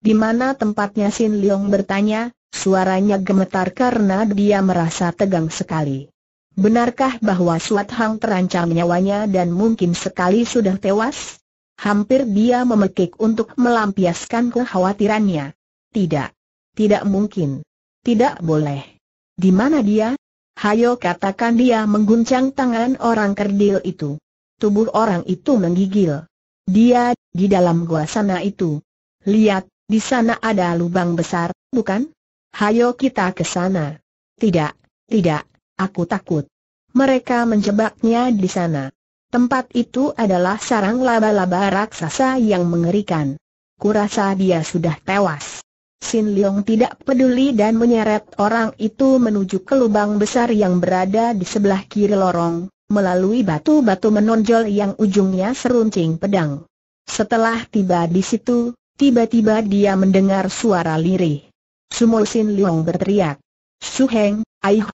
Di mana tempatnya Sin Leong bertanya, suaranya gemetar karena dia merasa tegang sekali. Benarkah bahwa Suat Hang terancam nyawanya dan mungkin sekali sudah tewas? Hampir dia memekik untuk melampiaskan kekhawatirannya. Tidak. Tidak mungkin. Tidak boleh. Di mana dia? Hayo katakan dia mengguncang tangan orang kerdil itu. Tubuh orang itu menggigil. Dia, di dalam gua sana itu. Lihat, di sana ada lubang besar, bukan? Hayo kita ke sana. Tidak, tidak, aku takut. Mereka menjebaknya di sana. Tempat itu adalah sarang laba-laba raksasa yang mengerikan. Kurasa dia sudah tewas. Sin Leong tidak peduli dan menyeret orang itu menuju ke lubang besar yang berada di sebelah kiri lorong, melalui batu-batu menonjol yang ujungnya seruncing pedang. Setelah tiba di situ, Tiba-tiba dia mendengar suara lirih. Sin Liung berteriak. Suheng, Su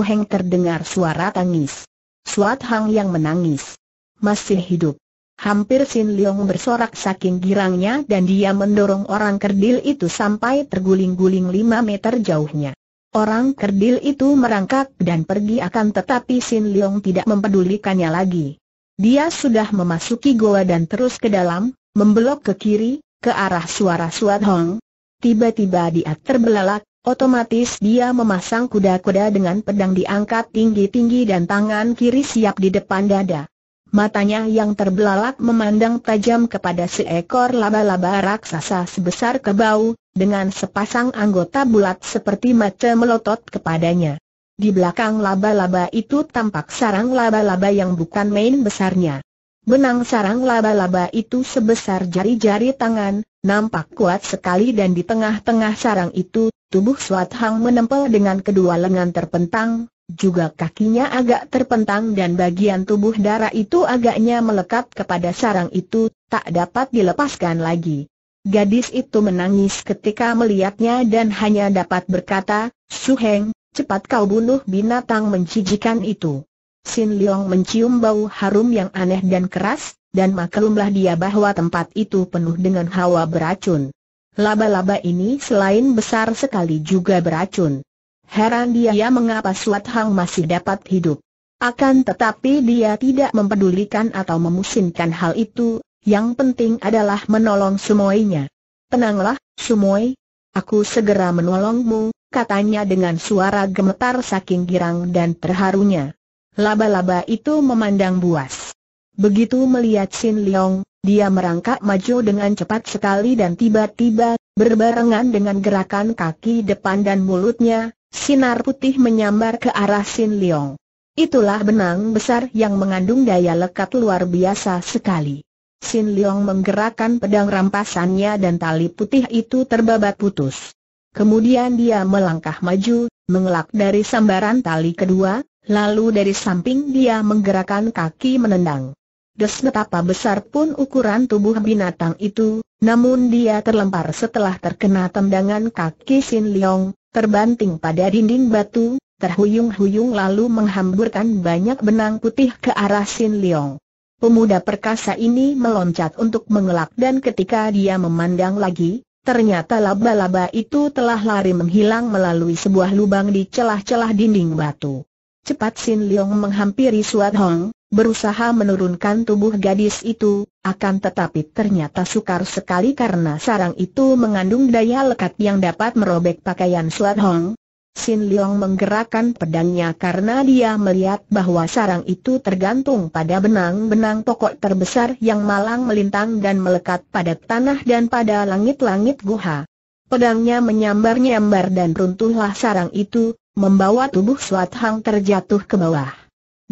Suheng terdengar suara tangis. Suat Hang yang menangis. Masih hidup. Hampir Sin Leong bersorak saking girangnya dan dia mendorong orang kerdil itu sampai terguling-guling lima meter jauhnya. Orang kerdil itu merangkak dan pergi akan tetapi Sin Leong tidak mempedulikannya lagi. Dia sudah memasuki goa dan terus ke dalam, membelok ke kiri, ke arah suara Suat Hong. Tiba-tiba dia terbelalak, otomatis dia memasang kuda-kuda dengan pedang diangkat tinggi-tinggi dan tangan kiri siap di depan dada. Matanya yang terbelalak memandang tajam kepada seekor laba-laba raksasa sebesar kebau, dengan sepasang anggota bulat seperti mata melotot kepadanya. Di belakang laba-laba itu tampak sarang laba-laba yang bukan main besarnya. Benang sarang laba-laba itu sebesar jari-jari tangan, nampak kuat sekali dan di tengah-tengah sarang itu, tubuh Suat Hang menempel dengan kedua lengan terpentang, juga kakinya agak terpentang dan bagian tubuh darah itu agaknya melekat kepada sarang itu, tak dapat dilepaskan lagi. Gadis itu menangis ketika melihatnya dan hanya dapat berkata, Suheng, cepat kau bunuh binatang menjijikan itu. Sin Leong mencium bau harum yang aneh dan keras, dan maklumlah dia bahwa tempat itu penuh dengan hawa beracun. Laba-laba ini selain besar sekali juga beracun. Heran dia ya, mengapa Suat Hang masih dapat hidup. Akan tetapi dia tidak mempedulikan atau memusingkan hal itu, yang penting adalah menolong Sumoi-nya. Tenanglah, Sumoi. Aku segera menolongmu, katanya dengan suara gemetar saking girang dan terharunya. Laba-laba itu memandang buas. Begitu melihat Sin Leong, dia merangkak maju dengan cepat sekali dan tiba-tiba, berbarengan dengan gerakan kaki depan dan mulutnya, sinar putih menyambar ke arah Sin Leong. Itulah benang besar yang mengandung daya lekat luar biasa sekali. Sin Leong menggerakkan pedang rampasannya dan tali putih itu terbabat putus. Kemudian dia melangkah maju, mengelak dari sambaran tali kedua, Lalu dari samping dia menggerakkan kaki menendang. Des betapa besar pun ukuran tubuh binatang itu, namun dia terlempar setelah terkena tendangan kaki Sin Leong, terbanting pada dinding batu, terhuyung-huyung lalu menghamburkan banyak benang putih ke arah Sin Leong. Pemuda perkasa ini meloncat untuk mengelak dan ketika dia memandang lagi, ternyata laba-laba itu telah lari menghilang melalui sebuah lubang di celah-celah dinding batu. Cepat Sin Leong menghampiri Suat Hong, berusaha menurunkan tubuh gadis itu, akan tetapi ternyata sukar sekali karena sarang itu mengandung daya lekat yang dapat merobek pakaian Suat Hong. Sin Leong menggerakkan pedangnya karena dia melihat bahwa sarang itu tergantung pada benang-benang pokok terbesar yang malang melintang dan melekat pada tanah dan pada langit-langit guha. Pedangnya menyambar-nyambar dan runtuhlah sarang itu, membawa tubuh Suat Hang terjatuh ke bawah.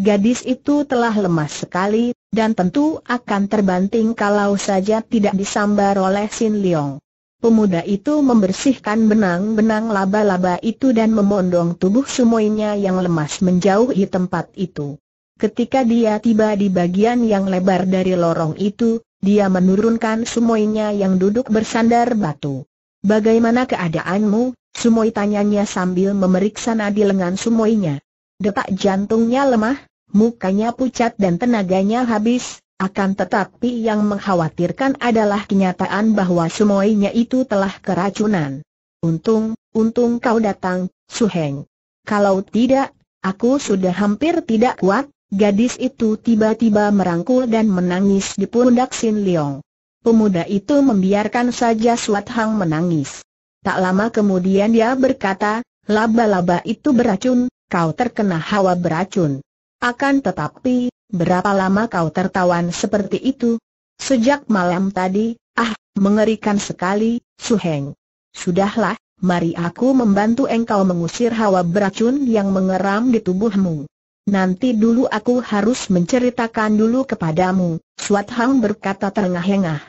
Gadis itu telah lemas sekali, dan tentu akan terbanting kalau saja tidak disambar oleh Sin Leong. Pemuda itu membersihkan benang-benang laba-laba itu dan memondong tubuh semuanya yang lemas menjauhi tempat itu. Ketika dia tiba di bagian yang lebar dari lorong itu, dia menurunkan semuanya yang duduk bersandar batu. Bagaimana keadaanmu? Sumoi tanyanya sambil memeriksa nadi lengan Sumoinya. Detak jantungnya lemah, mukanya pucat dan tenaganya habis, akan tetapi yang mengkhawatirkan adalah kenyataan bahwa Sumoinya itu telah keracunan. Untung, untung kau datang, Suheng. Kalau tidak, aku sudah hampir tidak kuat, gadis itu tiba-tiba merangkul dan menangis di pundak Sin Leong pemuda itu membiarkan saja Suat Hang menangis. Tak lama kemudian dia berkata, laba-laba itu beracun, kau terkena hawa beracun. Akan tetapi, berapa lama kau tertawan seperti itu? Sejak malam tadi, ah, mengerikan sekali, Suheng. Sudahlah, mari aku membantu engkau mengusir hawa beracun yang mengeram di tubuhmu. Nanti dulu aku harus menceritakan dulu kepadamu, Suat Hang berkata terengah-engah.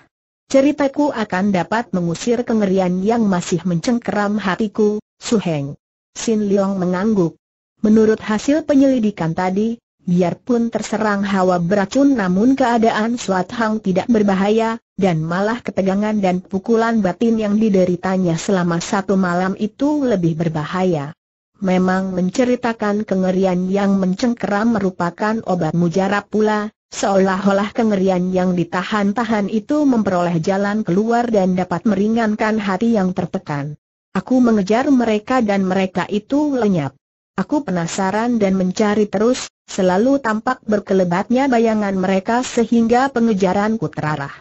Ceritaku akan dapat mengusir kengerian yang masih mencengkeram hatiku, Su Heng. Sin Leong mengangguk. Menurut hasil penyelidikan tadi, biarpun terserang hawa beracun namun keadaan Suat Hang tidak berbahaya, dan malah ketegangan dan pukulan batin yang dideritanya selama satu malam itu lebih berbahaya memang menceritakan kengerian yang mencengkeram merupakan obat mujarab pula, seolah-olah kengerian yang ditahan-tahan itu memperoleh jalan keluar dan dapat meringankan hati yang tertekan. Aku mengejar mereka dan mereka itu lenyap. Aku penasaran dan mencari terus, selalu tampak berkelebatnya bayangan mereka sehingga pengejaranku terarah.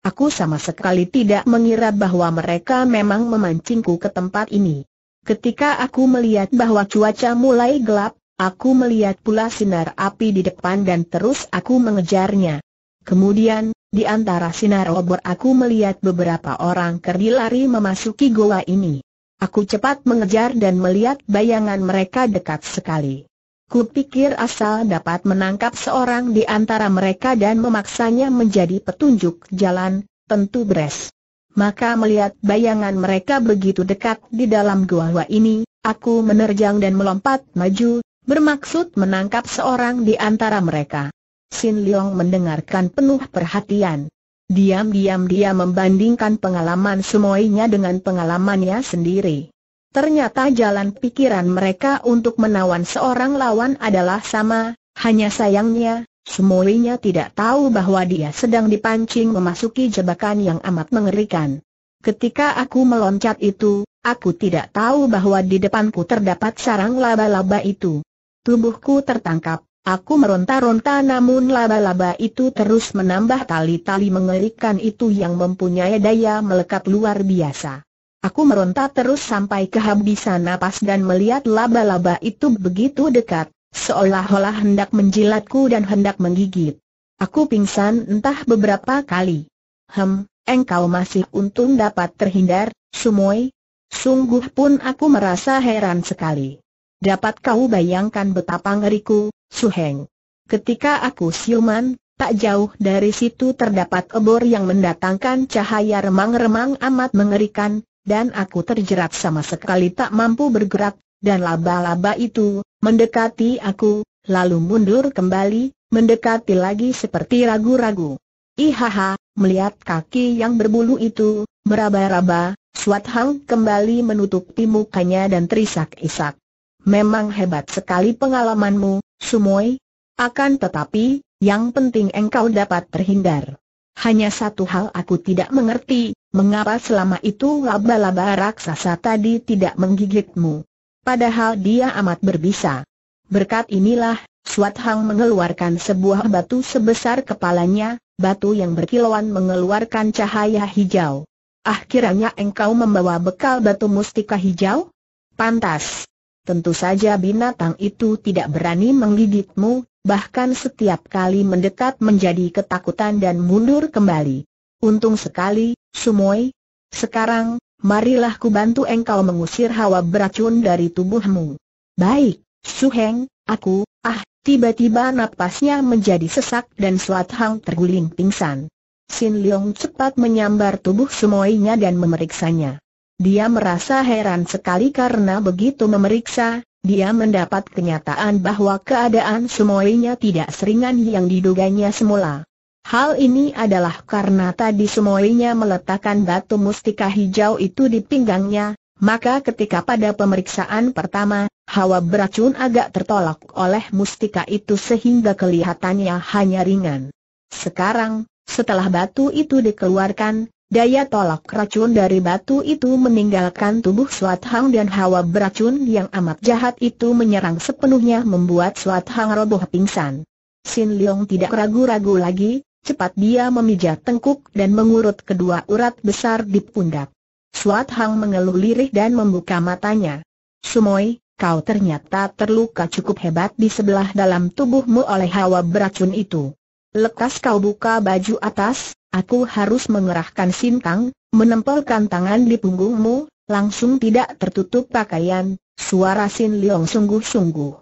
Aku sama sekali tidak mengira bahwa mereka memang memancingku ke tempat ini. Ketika aku melihat bahwa cuaca mulai gelap, aku melihat pula sinar api di depan dan terus aku mengejarnya. Kemudian, di antara sinar obor aku melihat beberapa orang kerdil lari memasuki goa ini. Aku cepat mengejar dan melihat bayangan mereka dekat sekali. Kupikir asal dapat menangkap seorang di antara mereka dan memaksanya menjadi petunjuk jalan, tentu beres maka melihat bayangan mereka begitu dekat di dalam gua gua ini, aku menerjang dan melompat maju, bermaksud menangkap seorang di antara mereka. Sin Leong mendengarkan penuh perhatian. Diam-diam dia membandingkan pengalaman semuanya dengan pengalamannya sendiri. Ternyata jalan pikiran mereka untuk menawan seorang lawan adalah sama, hanya sayangnya, Semuanya tidak tahu bahwa dia sedang dipancing memasuki jebakan yang amat mengerikan. Ketika aku meloncat itu, aku tidak tahu bahwa di depanku terdapat sarang laba-laba itu. Tubuhku tertangkap, aku meronta-ronta namun laba-laba itu terus menambah tali-tali mengerikan itu yang mempunyai daya melekat luar biasa. Aku meronta terus sampai kehabisan napas dan melihat laba-laba itu begitu dekat, Seolah-olah hendak menjilatku dan hendak menggigit. Aku pingsan entah beberapa kali. Hem, engkau masih untung dapat terhindar, Sumoy. Sungguh pun aku merasa heran sekali. Dapat kau bayangkan betapa ngeriku, Suheng. Ketika aku siuman, tak jauh dari situ terdapat obor yang mendatangkan cahaya remang-remang amat mengerikan, dan aku terjerat sama sekali tak mampu bergerak, dan laba-laba itu, mendekati aku, lalu mundur kembali, mendekati lagi seperti ragu-ragu. Ihaha, melihat kaki yang berbulu itu, meraba-raba, Swat Hang kembali menutupi mukanya dan terisak-isak. Memang hebat sekali pengalamanmu, Sumoy. Akan tetapi, yang penting engkau dapat terhindar. Hanya satu hal aku tidak mengerti, mengapa selama itu laba-laba raksasa tadi tidak menggigitmu padahal dia amat berbisa. Berkat inilah, Swat Hang mengeluarkan sebuah batu sebesar kepalanya, batu yang berkilauan mengeluarkan cahaya hijau. Ah kiranya engkau membawa bekal batu mustika hijau? Pantas. Tentu saja binatang itu tidak berani menggigitmu, bahkan setiap kali mendekat menjadi ketakutan dan mundur kembali. Untung sekali, Sumoi. Sekarang, marilah ku bantu engkau mengusir hawa beracun dari tubuhmu. Baik, Su Heng, aku, ah, tiba-tiba napasnya menjadi sesak dan Suat Hang terguling pingsan. Sin Leong cepat menyambar tubuh semuanya dan memeriksanya. Dia merasa heran sekali karena begitu memeriksa, dia mendapat kenyataan bahwa keadaan semuanya tidak seringan yang diduganya semula. Hal ini adalah karena tadi semuanya meletakkan batu mustika hijau itu di pinggangnya, maka ketika pada pemeriksaan pertama, hawa beracun agak tertolak oleh mustika itu sehingga kelihatannya hanya ringan. Sekarang, setelah batu itu dikeluarkan, daya tolak racun dari batu itu meninggalkan tubuh Suat Hang dan hawa beracun yang amat jahat itu menyerang sepenuhnya membuat Suat Hang roboh pingsan. Sin Leong tidak ragu-ragu lagi, Cepat dia memijat tengkuk dan mengurut kedua urat besar di pundak. Suat Hang mengeluh lirih dan membuka matanya. Sumoi, kau ternyata terluka cukup hebat di sebelah dalam tubuhmu oleh hawa beracun itu. Lekas kau buka baju atas, aku harus mengerahkan sintang, menempelkan tangan di punggungmu, langsung tidak tertutup pakaian, suara Sin Leong sungguh-sungguh.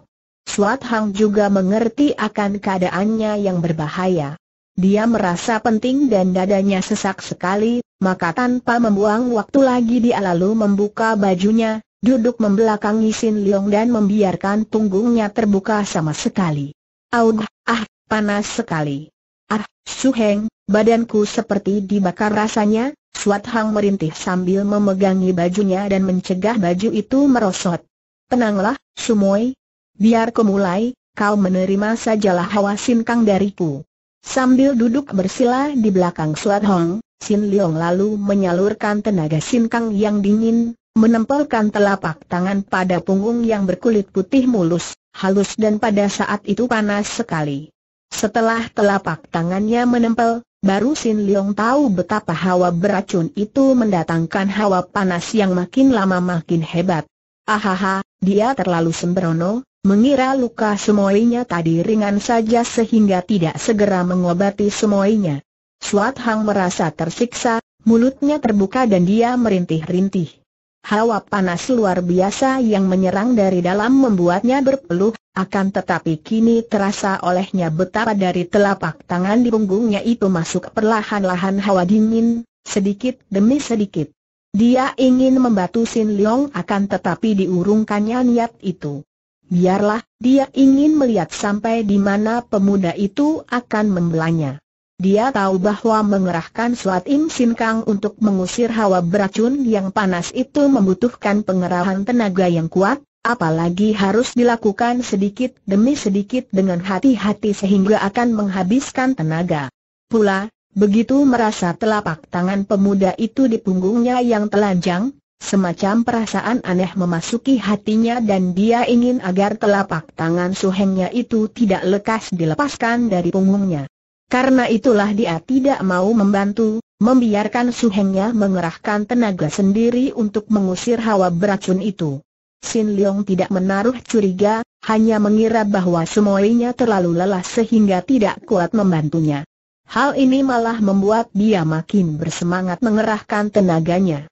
Suat Hang juga mengerti akan keadaannya yang berbahaya. Dia merasa penting dan dadanya sesak sekali, maka tanpa membuang waktu lagi dia lalu membuka bajunya, duduk membelakangi Sin Leong dan membiarkan punggungnya terbuka sama sekali. Aug, ah, panas sekali. Ah, Suheng, badanku seperti dibakar rasanya, Suat Hang merintih sambil memegangi bajunya dan mencegah baju itu merosot. Tenanglah, Sumoy. Biar kemulai, mulai, kau menerima sajalah hawa sinkang dariku. Sambil duduk bersila di belakang Suat Hong, Sin Leong lalu menyalurkan tenaga Sin Kang yang dingin, menempelkan telapak tangan pada punggung yang berkulit putih mulus, halus dan pada saat itu panas sekali. Setelah telapak tangannya menempel, baru Sin Leong tahu betapa hawa beracun itu mendatangkan hawa panas yang makin lama makin hebat. Ahaha, dia terlalu sembrono, Mengira luka semoinya tadi ringan saja sehingga tidak segera mengobati semoinya. Suat Hang merasa tersiksa, mulutnya terbuka dan dia merintih-rintih. Hawa panas luar biasa yang menyerang dari dalam membuatnya berpeluh, akan tetapi kini terasa olehnya betapa dari telapak tangan di punggungnya itu masuk perlahan-lahan hawa dingin, sedikit demi sedikit. Dia ingin membatu Sin Leong akan tetapi diurungkannya niat itu. Biarlah, dia ingin melihat sampai di mana pemuda itu akan membelanya. Dia tahu bahwa mengerahkan suat Im Sin untuk mengusir hawa beracun yang panas itu membutuhkan pengerahan tenaga yang kuat, apalagi harus dilakukan sedikit demi sedikit dengan hati-hati sehingga akan menghabiskan tenaga. Pula, begitu merasa telapak tangan pemuda itu di punggungnya yang telanjang, Semacam perasaan aneh memasuki hatinya dan dia ingin agar telapak tangan suhengnya itu tidak lekas dilepaskan dari punggungnya. Karena itulah dia tidak mau membantu, membiarkan suhengnya mengerahkan tenaga sendiri untuk mengusir hawa beracun itu. Sin Leong tidak menaruh curiga, hanya mengira bahwa semuanya terlalu lelah sehingga tidak kuat membantunya. Hal ini malah membuat dia makin bersemangat mengerahkan tenaganya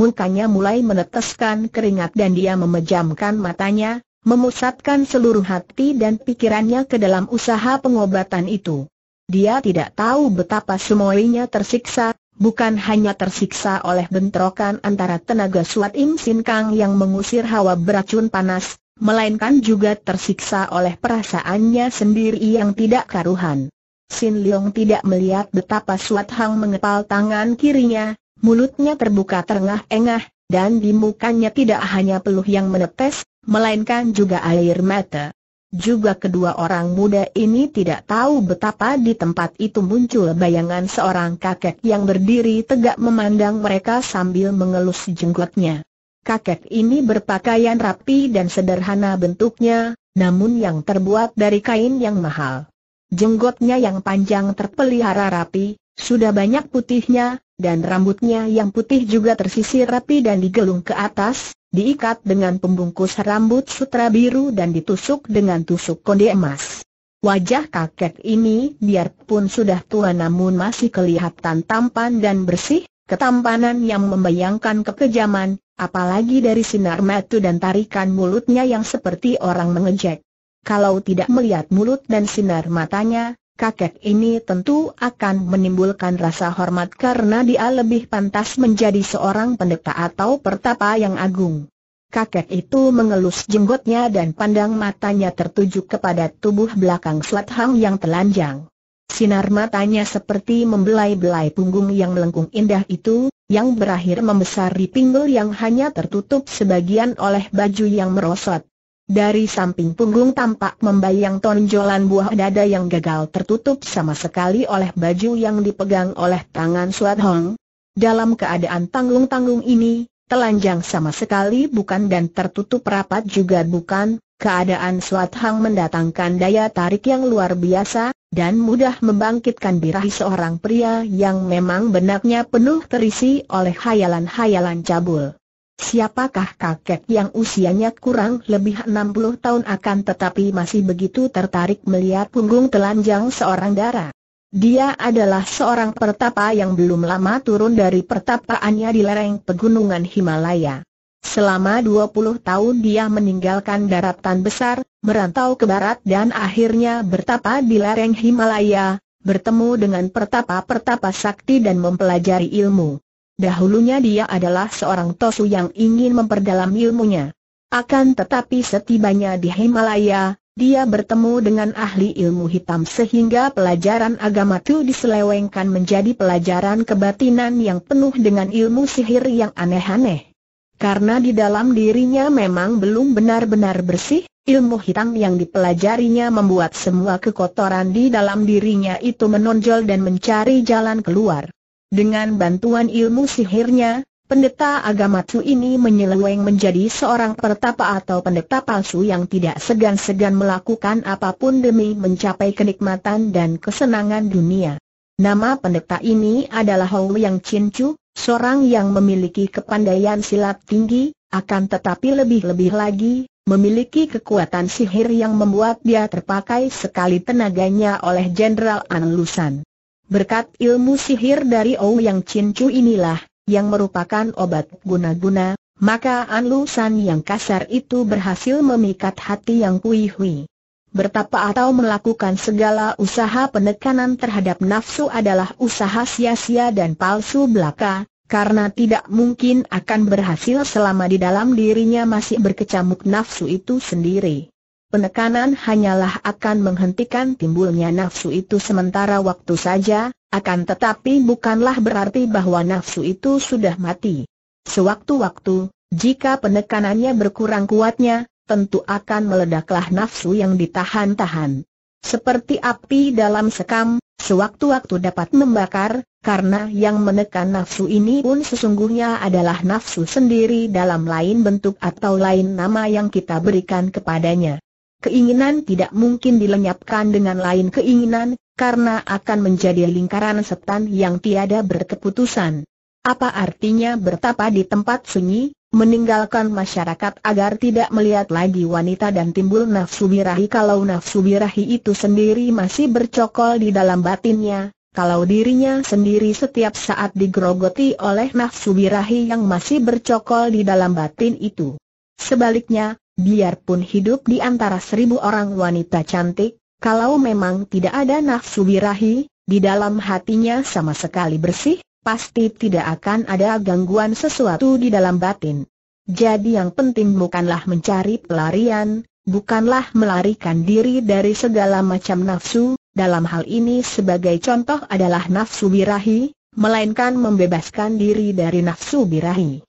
mukanya mulai meneteskan keringat dan dia memejamkan matanya, memusatkan seluruh hati dan pikirannya ke dalam usaha pengobatan itu. Dia tidak tahu betapa semuanya tersiksa, bukan hanya tersiksa oleh bentrokan antara tenaga Suat Im Sin Kang yang mengusir hawa beracun panas, melainkan juga tersiksa oleh perasaannya sendiri yang tidak karuhan. Sin Leong tidak melihat betapa Suat Hang mengepal tangan kirinya, mulutnya terbuka terengah-engah, dan di mukanya tidak hanya peluh yang menetes, melainkan juga air mata. Juga kedua orang muda ini tidak tahu betapa di tempat itu muncul bayangan seorang kakek yang berdiri tegak memandang mereka sambil mengelus jenggotnya. Kakek ini berpakaian rapi dan sederhana bentuknya, namun yang terbuat dari kain yang mahal. Jenggotnya yang panjang terpelihara rapi, sudah banyak putihnya, dan rambutnya yang putih juga tersisir rapi dan digelung ke atas, diikat dengan pembungkus rambut sutra biru dan ditusuk dengan tusuk konde emas. Wajah kakek ini biarpun sudah tua namun masih kelihatan tampan dan bersih, ketampanan yang membayangkan kekejaman, apalagi dari sinar mata dan tarikan mulutnya yang seperti orang mengejek. Kalau tidak melihat mulut dan sinar matanya, kakek ini tentu akan menimbulkan rasa hormat karena dia lebih pantas menjadi seorang pendeta atau pertapa yang agung. Kakek itu mengelus jenggotnya dan pandang matanya tertuju kepada tubuh belakang Slat Hang yang telanjang. Sinar matanya seperti membelai-belai punggung yang melengkung indah itu, yang berakhir membesar di pinggul yang hanya tertutup sebagian oleh baju yang merosot. Dari samping punggung tampak membayang tonjolan buah dada yang gagal tertutup sama sekali oleh baju yang dipegang oleh tangan Suat Hong. Dalam keadaan tanggung-tanggung ini, telanjang sama sekali bukan dan tertutup rapat juga bukan, keadaan Suat Hong mendatangkan daya tarik yang luar biasa, dan mudah membangkitkan birahi seorang pria yang memang benaknya penuh terisi oleh hayalan-hayalan cabul. Siapakah kakek yang usianya kurang lebih 60 tahun akan tetapi masih begitu tertarik melihat punggung telanjang seorang dara? Dia adalah seorang pertapa yang belum lama turun dari pertapaannya di lereng pegunungan Himalaya. Selama 20 tahun dia meninggalkan daratan besar, merantau ke barat dan akhirnya bertapa di lereng Himalaya, bertemu dengan pertapa-pertapa sakti dan mempelajari ilmu. Dahulunya dia adalah seorang tosu yang ingin memperdalam ilmunya. Akan tetapi setibanya di Himalaya, dia bertemu dengan ahli ilmu hitam sehingga pelajaran agama itu diselewengkan menjadi pelajaran kebatinan yang penuh dengan ilmu sihir yang aneh-aneh. Karena di dalam dirinya memang belum benar-benar bersih, ilmu hitam yang dipelajarinya membuat semua kekotoran di dalam dirinya itu menonjol dan mencari jalan keluar. Dengan bantuan ilmu sihirnya, pendeta agama Tsu ini menyeleweng menjadi seorang pertapa atau pendeta palsu yang tidak segan-segan melakukan apapun demi mencapai kenikmatan dan kesenangan dunia. Nama pendeta ini adalah Hou Yang Chin Chu, seorang yang memiliki kepandaian silat tinggi, akan tetapi lebih-lebih lagi, memiliki kekuatan sihir yang membuat dia terpakai sekali tenaganya oleh Jenderal An Lusan. Berkat ilmu sihir dari ou yang Cincu inilah, yang merupakan obat guna-guna, maka An Lu San yang kasar itu berhasil memikat hati yang Hui Hui. Bertapa atau melakukan segala usaha penekanan terhadap nafsu adalah usaha sia-sia dan palsu belaka, karena tidak mungkin akan berhasil selama di dalam dirinya masih berkecamuk nafsu itu sendiri. Penekanan hanyalah akan menghentikan timbulnya nafsu itu sementara waktu saja, akan tetapi bukanlah berarti bahwa nafsu itu sudah mati. Sewaktu-waktu, jika penekanannya berkurang kuatnya, tentu akan meledaklah nafsu yang ditahan-tahan. Seperti api dalam sekam, sewaktu-waktu dapat membakar, karena yang menekan nafsu ini pun sesungguhnya adalah nafsu sendiri dalam lain bentuk atau lain nama yang kita berikan kepadanya keinginan tidak mungkin dilenyapkan dengan lain keinginan, karena akan menjadi lingkaran setan yang tiada berkeputusan. Apa artinya bertapa di tempat sunyi, meninggalkan masyarakat agar tidak melihat lagi wanita dan timbul nafsu birahi kalau nafsu birahi itu sendiri masih bercokol di dalam batinnya, kalau dirinya sendiri setiap saat digerogoti oleh nafsu birahi yang masih bercokol di dalam batin itu. Sebaliknya, Biarpun hidup di antara seribu orang wanita cantik, kalau memang tidak ada nafsu birahi, di dalam hatinya sama sekali bersih, pasti tidak akan ada gangguan sesuatu di dalam batin. Jadi yang penting bukanlah mencari pelarian, bukanlah melarikan diri dari segala macam nafsu, dalam hal ini sebagai contoh adalah nafsu birahi, melainkan membebaskan diri dari nafsu birahi.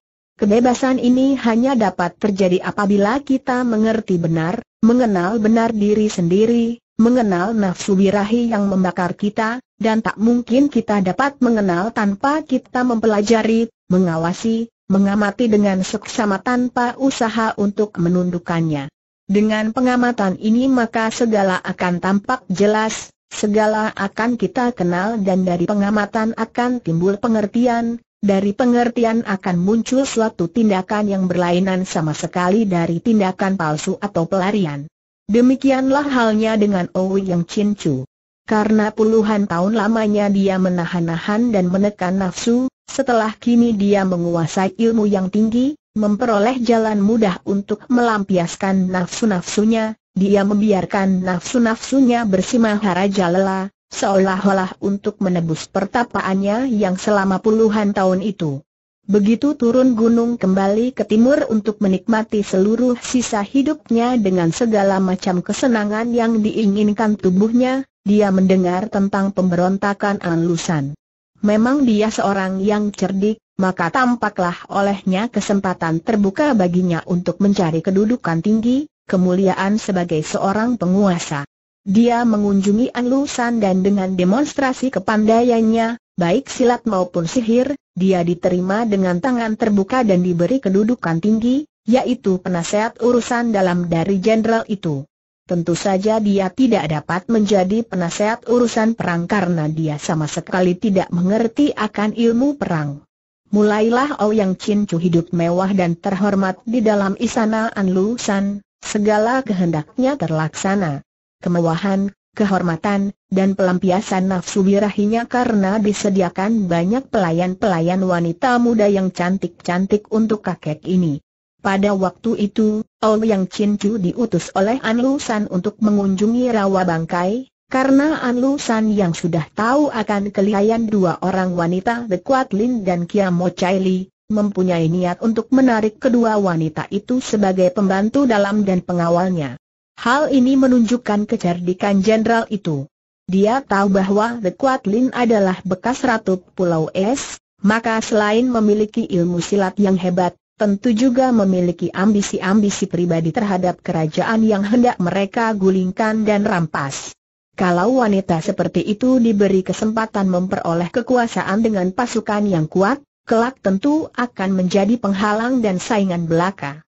Kebebasan ini hanya dapat terjadi apabila kita mengerti benar, mengenal benar diri sendiri, mengenal nafsu birahi yang membakar kita, dan tak mungkin kita dapat mengenal tanpa kita mempelajari, mengawasi, mengamati dengan seksama tanpa usaha untuk menundukkannya. Dengan pengamatan ini maka segala akan tampak jelas, segala akan kita kenal dan dari pengamatan akan timbul pengertian, dari pengertian akan muncul suatu tindakan yang berlainan sama sekali dari tindakan palsu atau pelarian. Demikianlah halnya dengan Owi yang cincu. Karena puluhan tahun lamanya dia menahan-nahan dan menekan nafsu, setelah kini dia menguasai ilmu yang tinggi, memperoleh jalan mudah untuk melampiaskan nafsu-nafsunya, dia membiarkan nafsu-nafsunya bersimahara harajalela seolah-olah untuk menebus pertapaannya yang selama puluhan tahun itu. Begitu turun gunung kembali ke timur untuk menikmati seluruh sisa hidupnya dengan segala macam kesenangan yang diinginkan tubuhnya, dia mendengar tentang pemberontakan Anlusan. Memang dia seorang yang cerdik, maka tampaklah olehnya kesempatan terbuka baginya untuk mencari kedudukan tinggi, kemuliaan sebagai seorang penguasa. Dia mengunjungi San dan dengan demonstrasi kepandaiannya, baik silat maupun sihir, dia diterima dengan tangan terbuka dan diberi kedudukan tinggi, yaitu penasehat urusan dalam dari jenderal itu. Tentu saja dia tidak dapat menjadi penasehat urusan perang karena dia sama sekali tidak mengerti akan ilmu perang. Mulailah Yang Chin Chu hidup mewah dan terhormat di dalam istana Anlusan, segala kehendaknya terlaksana kemewahan, kehormatan, dan pelampiasan nafsu birahinya karena disediakan banyak pelayan-pelayan wanita muda yang cantik-cantik untuk kakek ini. Pada waktu itu, Ou Yang Chin Chu diutus oleh An Lu San untuk mengunjungi rawa bangkai, karena An Lu San yang sudah tahu akan kelihayan dua orang wanita The Kuat Lin dan Kia Mo Chai Li, mempunyai niat untuk menarik kedua wanita itu sebagai pembantu dalam dan pengawalnya. Hal ini menunjukkan kecerdikan jenderal itu. Dia tahu bahwa The Kuat Lin adalah bekas ratu Pulau Es, maka selain memiliki ilmu silat yang hebat, tentu juga memiliki ambisi-ambisi pribadi terhadap kerajaan yang hendak mereka gulingkan dan rampas. Kalau wanita seperti itu diberi kesempatan memperoleh kekuasaan dengan pasukan yang kuat, kelak tentu akan menjadi penghalang dan saingan belaka.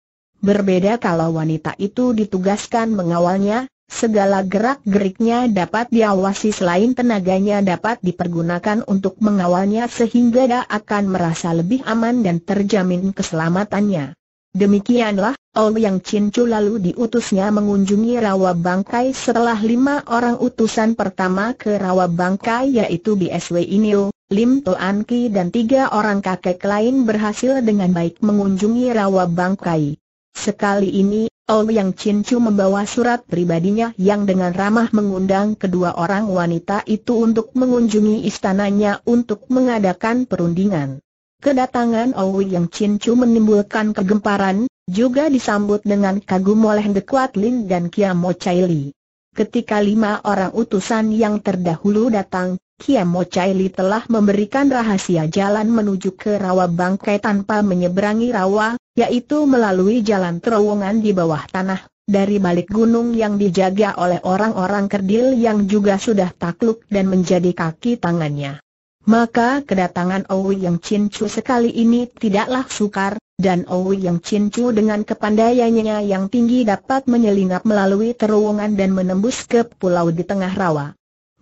Berbeda kalau wanita itu ditugaskan mengawalnya, segala gerak-geriknya dapat diawasi selain tenaganya dapat dipergunakan untuk mengawalnya sehingga dia akan merasa lebih aman dan terjamin keselamatannya. Demikianlah, yang Chincu lalu diutusnya mengunjungi Rawa Bangkai setelah lima orang utusan pertama ke Rawa Bangkai yaitu BSW Inio, Lim Toan Ki dan tiga orang kakek lain berhasil dengan baik mengunjungi Rawa Bangkai. Sekali ini, yang Chu membawa surat pribadinya yang dengan ramah mengundang kedua orang wanita itu untuk mengunjungi istananya untuk mengadakan perundingan. Kedatangan yang Chu menimbulkan kegemparan, juga disambut dengan kagum oleh The Kuat Lin dan Kiamo Chai Li. Ketika lima orang utusan yang terdahulu datang, Kiamo Chai Li telah memberikan rahasia jalan menuju ke rawa bangkai tanpa menyeberangi rawa, yaitu melalui jalan terowongan di bawah tanah, dari balik gunung yang dijaga oleh orang-orang kerdil yang juga sudah takluk dan menjadi kaki tangannya. Maka kedatangan Owi yang cincu sekali ini tidaklah sukar, dan Owi yang cincu dengan kepandaiannya yang tinggi dapat menyelinap melalui terowongan dan menembus ke pulau di tengah rawa.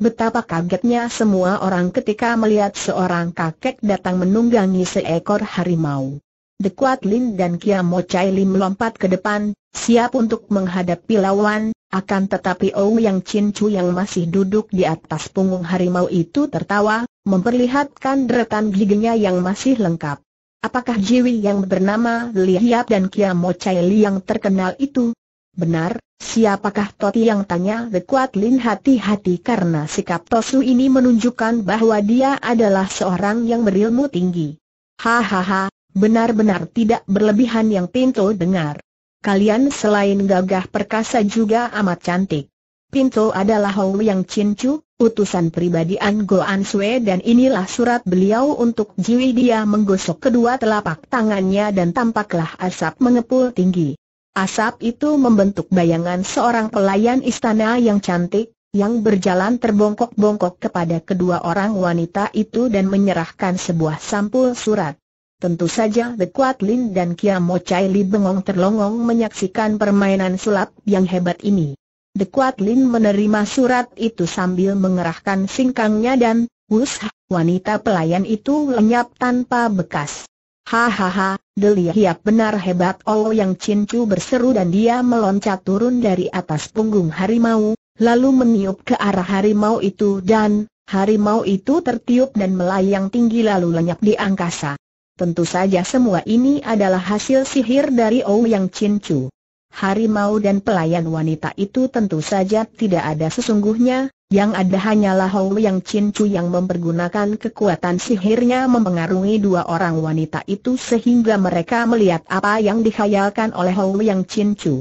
Betapa kagetnya semua orang ketika melihat seorang kakek datang menunggangi seekor harimau. The Kuat Lin dan Kiamo Chai Lim melompat ke depan, siap untuk menghadapi lawan, akan tetapi Ou Yang Chin Chu yang masih duduk di atas punggung harimau itu tertawa, memperlihatkan deretan giginya yang masih lengkap. Apakah Jiwi yang bernama Li Hiap dan Kiamo Chai Li yang terkenal itu? Benar, siapakah Toti yang tanya The Kuat Lin hati-hati karena sikap Tosu ini menunjukkan bahwa dia adalah seorang yang berilmu tinggi. Hahaha, Benar-benar tidak berlebihan yang Pinto dengar. Kalian selain gagah perkasa juga amat cantik. Pinto adalah Hou Yang Cincu, utusan pribadi An Go Sue dan inilah surat beliau untuk Jiwi dia menggosok kedua telapak tangannya dan tampaklah asap mengepul tinggi. Asap itu membentuk bayangan seorang pelayan istana yang cantik, yang berjalan terbongkok-bongkok kepada kedua orang wanita itu dan menyerahkan sebuah sampul surat. Tentu saja The Kuat Lin dan Mo Chai Li bengong terlongong menyaksikan permainan sulap yang hebat ini. The Kuat Lin menerima surat itu sambil mengerahkan singkangnya dan, wus, wanita pelayan itu lenyap tanpa bekas. Hahaha, Delia Hiap benar hebat Olo oh, yang cincu berseru dan dia meloncat turun dari atas punggung harimau, lalu meniup ke arah harimau itu dan, harimau itu tertiup dan melayang tinggi lalu lenyap di angkasa. Tentu saja semua ini adalah hasil sihir dari Yang Chin Chu. Harimau dan pelayan wanita itu tentu saja tidak ada sesungguhnya, yang ada hanyalah Hou Yang Chin Chu yang mempergunakan kekuatan sihirnya mempengaruhi dua orang wanita itu sehingga mereka melihat apa yang dikhayalkan oleh Hou Yang Chin Chu.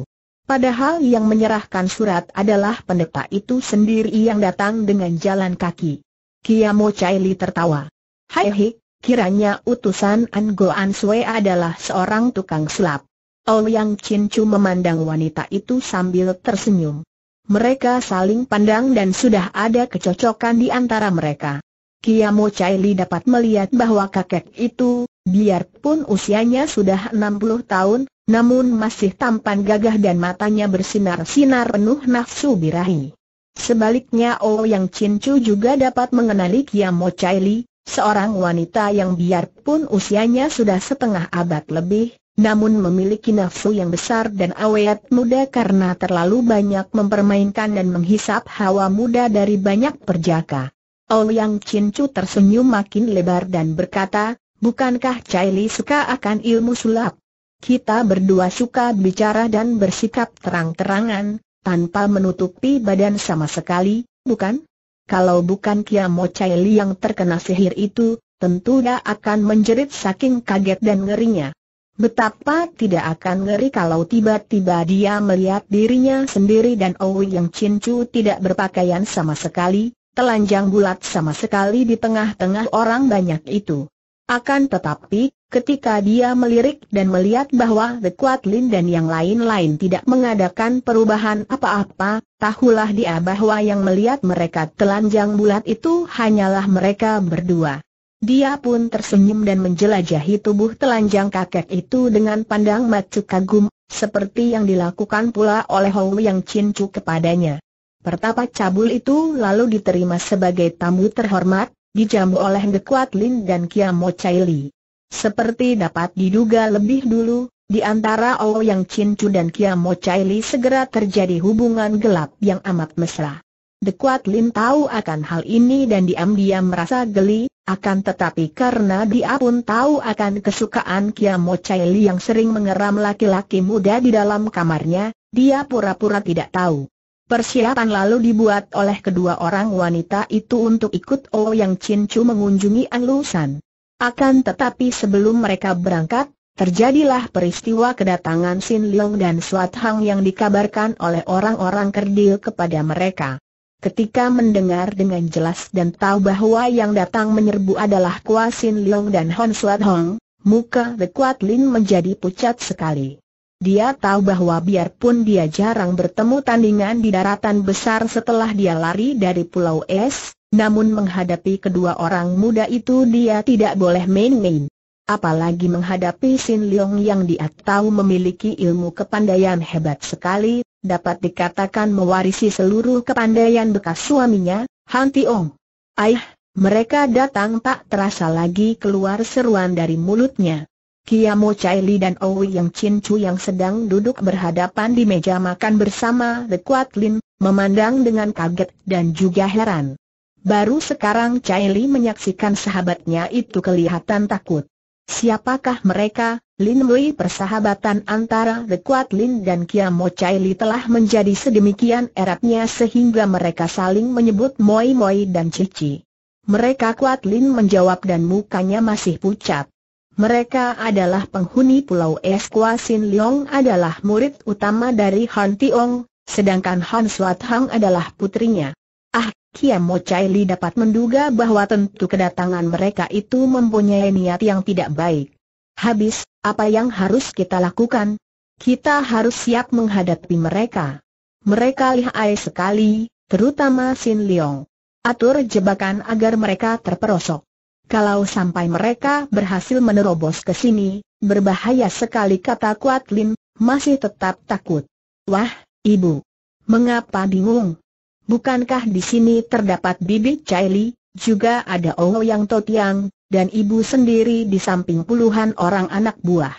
Padahal yang menyerahkan surat adalah pendeta itu sendiri yang datang dengan jalan kaki. Kiamo Chai Li tertawa. Hai hik, Kiranya utusan An Goan Sue adalah seorang tukang sulap. Ouyang Chin Chu memandang wanita itu sambil tersenyum. Mereka saling pandang dan sudah ada kecocokan di antara mereka. Kiamo Chai Li dapat melihat bahwa kakek itu, biarpun usianya sudah 60 tahun, namun masih tampan gagah dan matanya bersinar-sinar penuh nafsu birahi. Sebaliknya Ouyang Yang Chin Chu juga dapat mengenali Kiamo Chai Li, Seorang wanita yang biarpun usianya sudah setengah abad lebih, namun memiliki nafsu yang besar dan awet muda karena terlalu banyak mempermainkan dan menghisap hawa muda dari banyak perjaka. Ouyang Cincu tersenyum makin lebar dan berkata, bukankah Chai Li suka akan ilmu sulap? Kita berdua suka bicara dan bersikap terang-terangan, tanpa menutupi badan sama sekali, bukan? Kalau bukan Kia Mo Chai Li yang terkena sihir itu, tentu dia akan menjerit saking kaget dan ngerinya. Betapa tidak akan ngeri kalau tiba-tiba dia melihat dirinya sendiri dan Owi yang cincu tidak berpakaian sama sekali, telanjang bulat sama sekali di tengah-tengah orang banyak itu. Akan tetapi, ketika dia melirik dan melihat bahwa The Kuat Lin dan yang lain-lain tidak mengadakan perubahan apa-apa, tahulah dia bahwa yang melihat mereka telanjang bulat itu hanyalah mereka berdua. Dia pun tersenyum dan menjelajahi tubuh telanjang kakek itu dengan pandang macu kagum, seperti yang dilakukan pula oleh Hou Yang Cincu kepadanya. Pertapa cabul itu lalu diterima sebagai tamu terhormat, dijamu oleh Gekuat Lin dan Kiamo Chai Li. Seperti dapat diduga lebih dulu, di antara Ouyang Chin Chu dan Kiamo Chai Li segera terjadi hubungan gelap yang amat mesra. Dekuat Lin tahu akan hal ini dan diam-diam merasa geli, akan tetapi karena dia pun tahu akan kesukaan Kiamo Chai Li yang sering mengeram laki-laki muda di dalam kamarnya, dia pura-pura tidak tahu. Persiapan lalu dibuat oleh kedua orang wanita itu untuk ikut oh Yang Chin Chu mengunjungi Anlusan. Akan tetapi sebelum mereka berangkat, terjadilah peristiwa kedatangan Sin Leong dan Suat Hang yang dikabarkan oleh orang-orang kerdil kepada mereka. Ketika mendengar dengan jelas dan tahu bahwa yang datang menyerbu adalah Kua Sin Leong dan Hon Suat Hong, muka The Kuat Lin menjadi pucat sekali. Dia tahu bahwa biarpun dia jarang bertemu tandingan di daratan besar setelah dia lari dari Pulau Es, namun menghadapi kedua orang muda itu dia tidak boleh main-main. Apalagi menghadapi Sin Leong yang dia tahu memiliki ilmu kepandaian hebat sekali, dapat dikatakan mewarisi seluruh kepandaian bekas suaminya, Han Tiong. Aih, mereka datang tak terasa lagi keluar seruan dari mulutnya. Kiamo Chai Li dan Owi Yang Chin Chu yang sedang duduk berhadapan di meja makan bersama The Kuat Lin, memandang dengan kaget dan juga heran. Baru sekarang Chai Li menyaksikan sahabatnya itu kelihatan takut. Siapakah mereka? Lin Wei persahabatan antara The Kuat Lin dan Kiamo Chai Li telah menjadi sedemikian eratnya sehingga mereka saling menyebut Moi Moi dan Cici. Mereka Kuat Lin menjawab dan mukanya masih pucat. Mereka adalah penghuni pulau Es Kwa Sin Leong adalah murid utama dari Han Tiong, sedangkan Han Suat Hang adalah putrinya. Ah, Kiam Mo Chai Li dapat menduga bahwa tentu kedatangan mereka itu mempunyai niat yang tidak baik. Habis, apa yang harus kita lakukan? Kita harus siap menghadapi mereka. Mereka lihai sekali, terutama Sin Leong. Atur jebakan agar mereka terperosok. Kalau sampai mereka berhasil menerobos ke sini, berbahaya sekali kata Kuat Lin, masih tetap takut. Wah, ibu. Mengapa bingung? Bukankah di sini terdapat bibi Chai Li, juga ada Ong Ouyang Totiang, dan ibu sendiri di samping puluhan orang anak buah.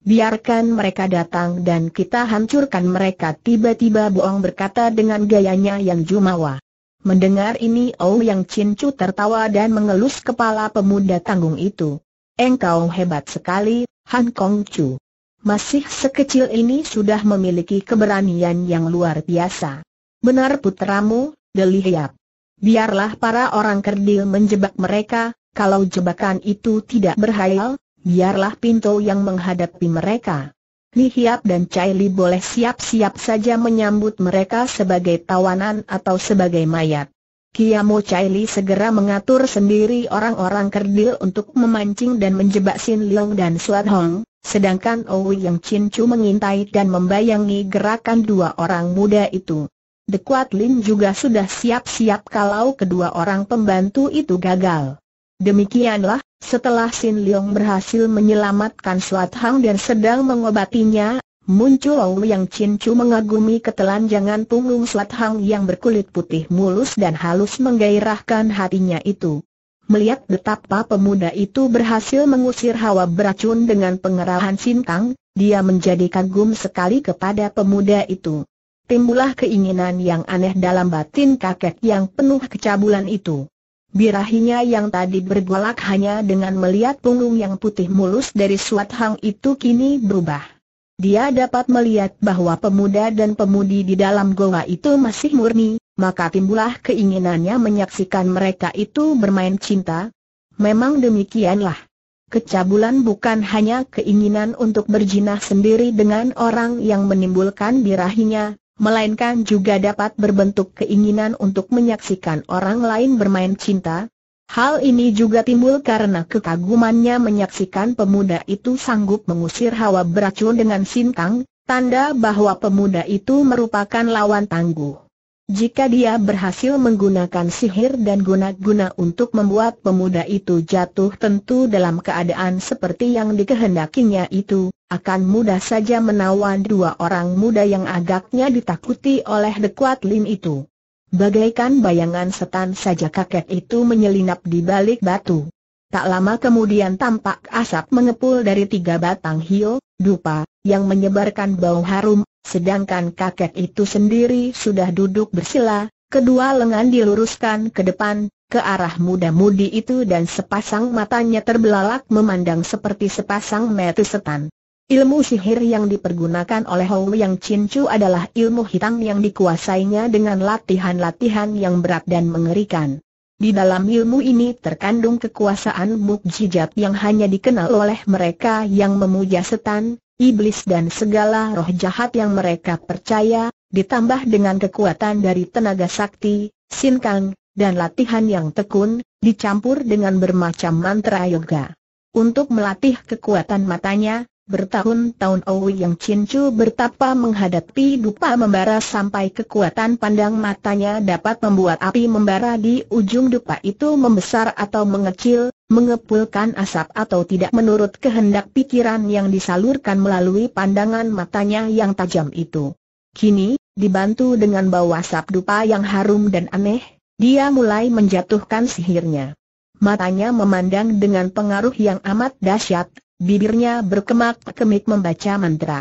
Biarkan mereka datang dan kita hancurkan mereka tiba-tiba bohong berkata dengan gayanya yang jumawa. Mendengar ini Ouyang oh Cincu tertawa dan mengelus kepala pemuda tanggung itu. Engkau hebat sekali, Han Kong Chu. Masih sekecil ini sudah memiliki keberanian yang luar biasa. Benar putramu, Deli Hiap. Biarlah para orang kerdil menjebak mereka, kalau jebakan itu tidak berhayal, biarlah pintu yang menghadapi mereka. Li Hiap dan Chai Li boleh siap-siap saja menyambut mereka sebagai tawanan atau sebagai mayat. Kiamo Chai Li segera mengatur sendiri orang-orang kerdil untuk memancing dan menjebak Sin Leong dan Suat Hong, sedangkan Owi yang Chin mengintai dan membayangi gerakan dua orang muda itu. The Kuat Lin juga sudah siap-siap kalau kedua orang pembantu itu gagal. Demikianlah, setelah Sin Leong berhasil menyelamatkan Suat Hang dan sedang mengobatinya, muncul Yang Chin Chu mengagumi ketelanjangan punggung Suat Hang yang berkulit putih mulus dan halus menggairahkan hatinya itu. Melihat betapa pemuda itu berhasil mengusir hawa beracun dengan pengerahan sintang, dia menjadi kagum sekali kepada pemuda itu. Timbullah keinginan yang aneh dalam batin kakek yang penuh kecabulan itu. Birahinya yang tadi bergolak hanya dengan melihat punggung yang putih mulus dari Suat Hang itu kini berubah. Dia dapat melihat bahwa pemuda dan pemudi di dalam goa itu masih murni, maka timbullah keinginannya menyaksikan mereka itu bermain cinta. Memang demikianlah. Kecabulan bukan hanya keinginan untuk berjinah sendiri dengan orang yang menimbulkan birahinya, melainkan juga dapat berbentuk keinginan untuk menyaksikan orang lain bermain cinta. Hal ini juga timbul karena kekagumannya menyaksikan pemuda itu sanggup mengusir hawa beracun dengan sintang, tanda bahwa pemuda itu merupakan lawan tangguh. Jika dia berhasil menggunakan sihir dan guna-guna untuk membuat pemuda itu jatuh tentu dalam keadaan seperti yang dikehendakinya itu, akan mudah saja menawan dua orang muda yang agaknya ditakuti oleh dekuat Lim itu. Bagaikan bayangan setan saja kakek itu menyelinap di balik batu. Tak lama kemudian tampak asap mengepul dari tiga batang hio, dupa, yang menyebarkan bau harum Sedangkan kakek itu sendiri sudah duduk bersila, kedua lengan diluruskan ke depan, ke arah muda-mudi itu dan sepasang matanya terbelalak memandang seperti sepasang mata setan. Ilmu sihir yang dipergunakan oleh Hou Yang Chin adalah ilmu hitam yang dikuasainya dengan latihan-latihan yang berat dan mengerikan. Di dalam ilmu ini terkandung kekuasaan mukjizat yang hanya dikenal oleh mereka yang memuja setan, iblis dan segala roh jahat yang mereka percaya, ditambah dengan kekuatan dari tenaga sakti, sinkang, dan latihan yang tekun, dicampur dengan bermacam mantra yoga. Untuk melatih kekuatan matanya, bertahun-tahun Owi yang cincu bertapa menghadapi dupa membara sampai kekuatan pandang matanya dapat membuat api membara di ujung dupa itu membesar atau mengecil, mengepulkan asap atau tidak menurut kehendak pikiran yang disalurkan melalui pandangan matanya yang tajam itu. Kini, dibantu dengan bau asap dupa yang harum dan aneh, dia mulai menjatuhkan sihirnya. Matanya memandang dengan pengaruh yang amat dahsyat, bibirnya berkemak-kemik membaca mantra.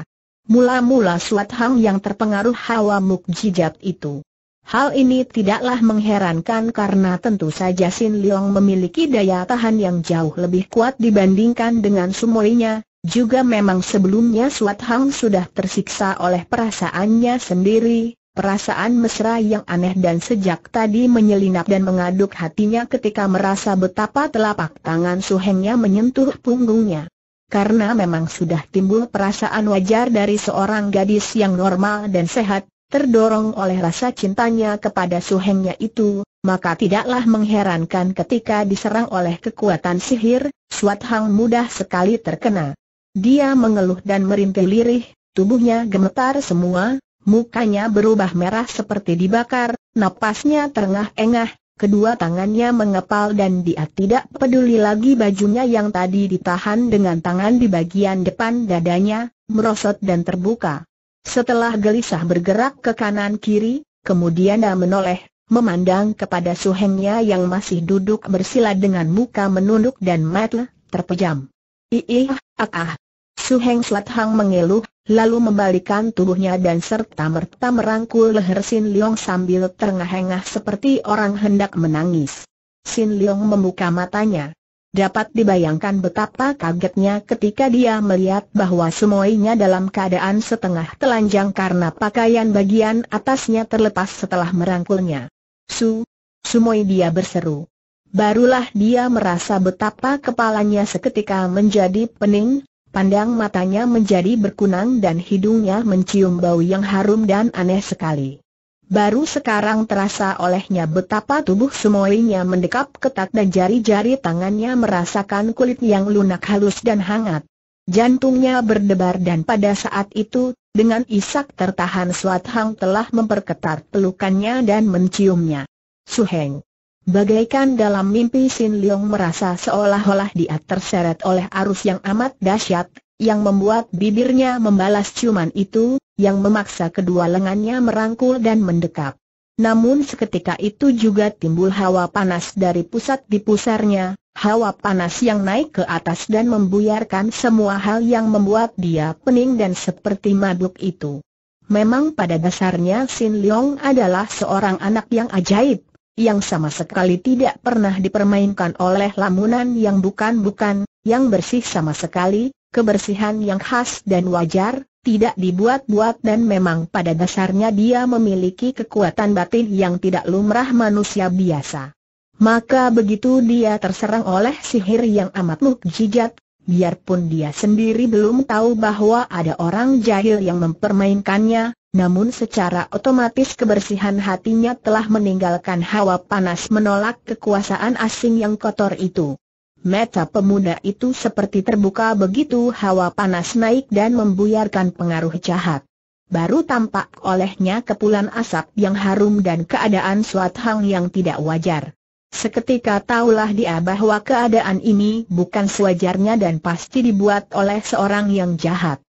Mula-mula Suat Hang yang terpengaruh hawa mukjizat itu Hal ini tidaklah mengherankan karena tentu saja Sin Leong memiliki daya tahan yang jauh lebih kuat dibandingkan dengan sumoinya, juga memang sebelumnya Suat Hang sudah tersiksa oleh perasaannya sendiri, perasaan mesra yang aneh dan sejak tadi menyelinap dan mengaduk hatinya ketika merasa betapa telapak tangan suhengnya menyentuh punggungnya. Karena memang sudah timbul perasaan wajar dari seorang gadis yang normal dan sehat, Terdorong oleh rasa cintanya kepada suhengnya itu, maka tidaklah mengherankan ketika diserang oleh kekuatan sihir, Suat Hang mudah sekali terkena. Dia mengeluh dan merintih lirih, tubuhnya gemetar semua, mukanya berubah merah seperti dibakar, napasnya terengah-engah, kedua tangannya mengepal dan dia tidak peduli lagi bajunya yang tadi ditahan dengan tangan di bagian depan dadanya, merosot dan terbuka. Setelah gelisah bergerak ke kanan-kiri, kemudian dia menoleh, memandang kepada suhengnya yang masih duduk bersila dengan muka menunduk dan mata terpejam. Iih, ah, ah. Suheng Slat Hang mengeluh, lalu membalikan tubuhnya dan serta-merta merangkul leher Sin Liang sambil terengah-engah seperti orang hendak menangis. Sin Liang membuka matanya. Dapat dibayangkan betapa kagetnya ketika dia melihat bahwa semuanya dalam keadaan setengah telanjang karena pakaian bagian atasnya terlepas setelah merangkulnya. Su, sumoi dia berseru. Barulah dia merasa betapa kepalanya seketika menjadi pening, pandang matanya menjadi berkunang dan hidungnya mencium bau yang harum dan aneh sekali. Baru sekarang terasa olehnya betapa tubuh semuanya mendekap ketat dan jari-jari tangannya merasakan kulit yang lunak halus dan hangat. Jantungnya berdebar dan pada saat itu, dengan isak tertahan Suat Hang telah memperketat pelukannya dan menciumnya. Suheng. Bagaikan dalam mimpi Sin Leong merasa seolah-olah dia terseret oleh arus yang amat dahsyat, yang membuat bibirnya membalas ciuman itu, yang memaksa kedua lengannya merangkul dan mendekap. Namun seketika itu juga timbul hawa panas dari pusat di pusarnya, hawa panas yang naik ke atas dan membuyarkan semua hal yang membuat dia pening dan seperti mabuk itu. Memang pada dasarnya Sin Leong adalah seorang anak yang ajaib, yang sama sekali tidak pernah dipermainkan oleh lamunan yang bukan-bukan, yang bersih sama sekali, kebersihan yang khas dan wajar, tidak dibuat-buat dan memang pada dasarnya dia memiliki kekuatan batin yang tidak lumrah manusia biasa. Maka begitu dia terserang oleh sihir yang amat mukjizat, biarpun dia sendiri belum tahu bahwa ada orang jahil yang mempermainkannya, namun secara otomatis kebersihan hatinya telah meninggalkan hawa panas menolak kekuasaan asing yang kotor itu. Meta pemuda itu seperti terbuka begitu hawa panas naik dan membuyarkan pengaruh jahat. Baru tampak olehnya kepulan asap yang harum dan keadaan suat hang yang tidak wajar. Seketika taulah dia bahwa keadaan ini bukan sewajarnya dan pasti dibuat oleh seorang yang jahat.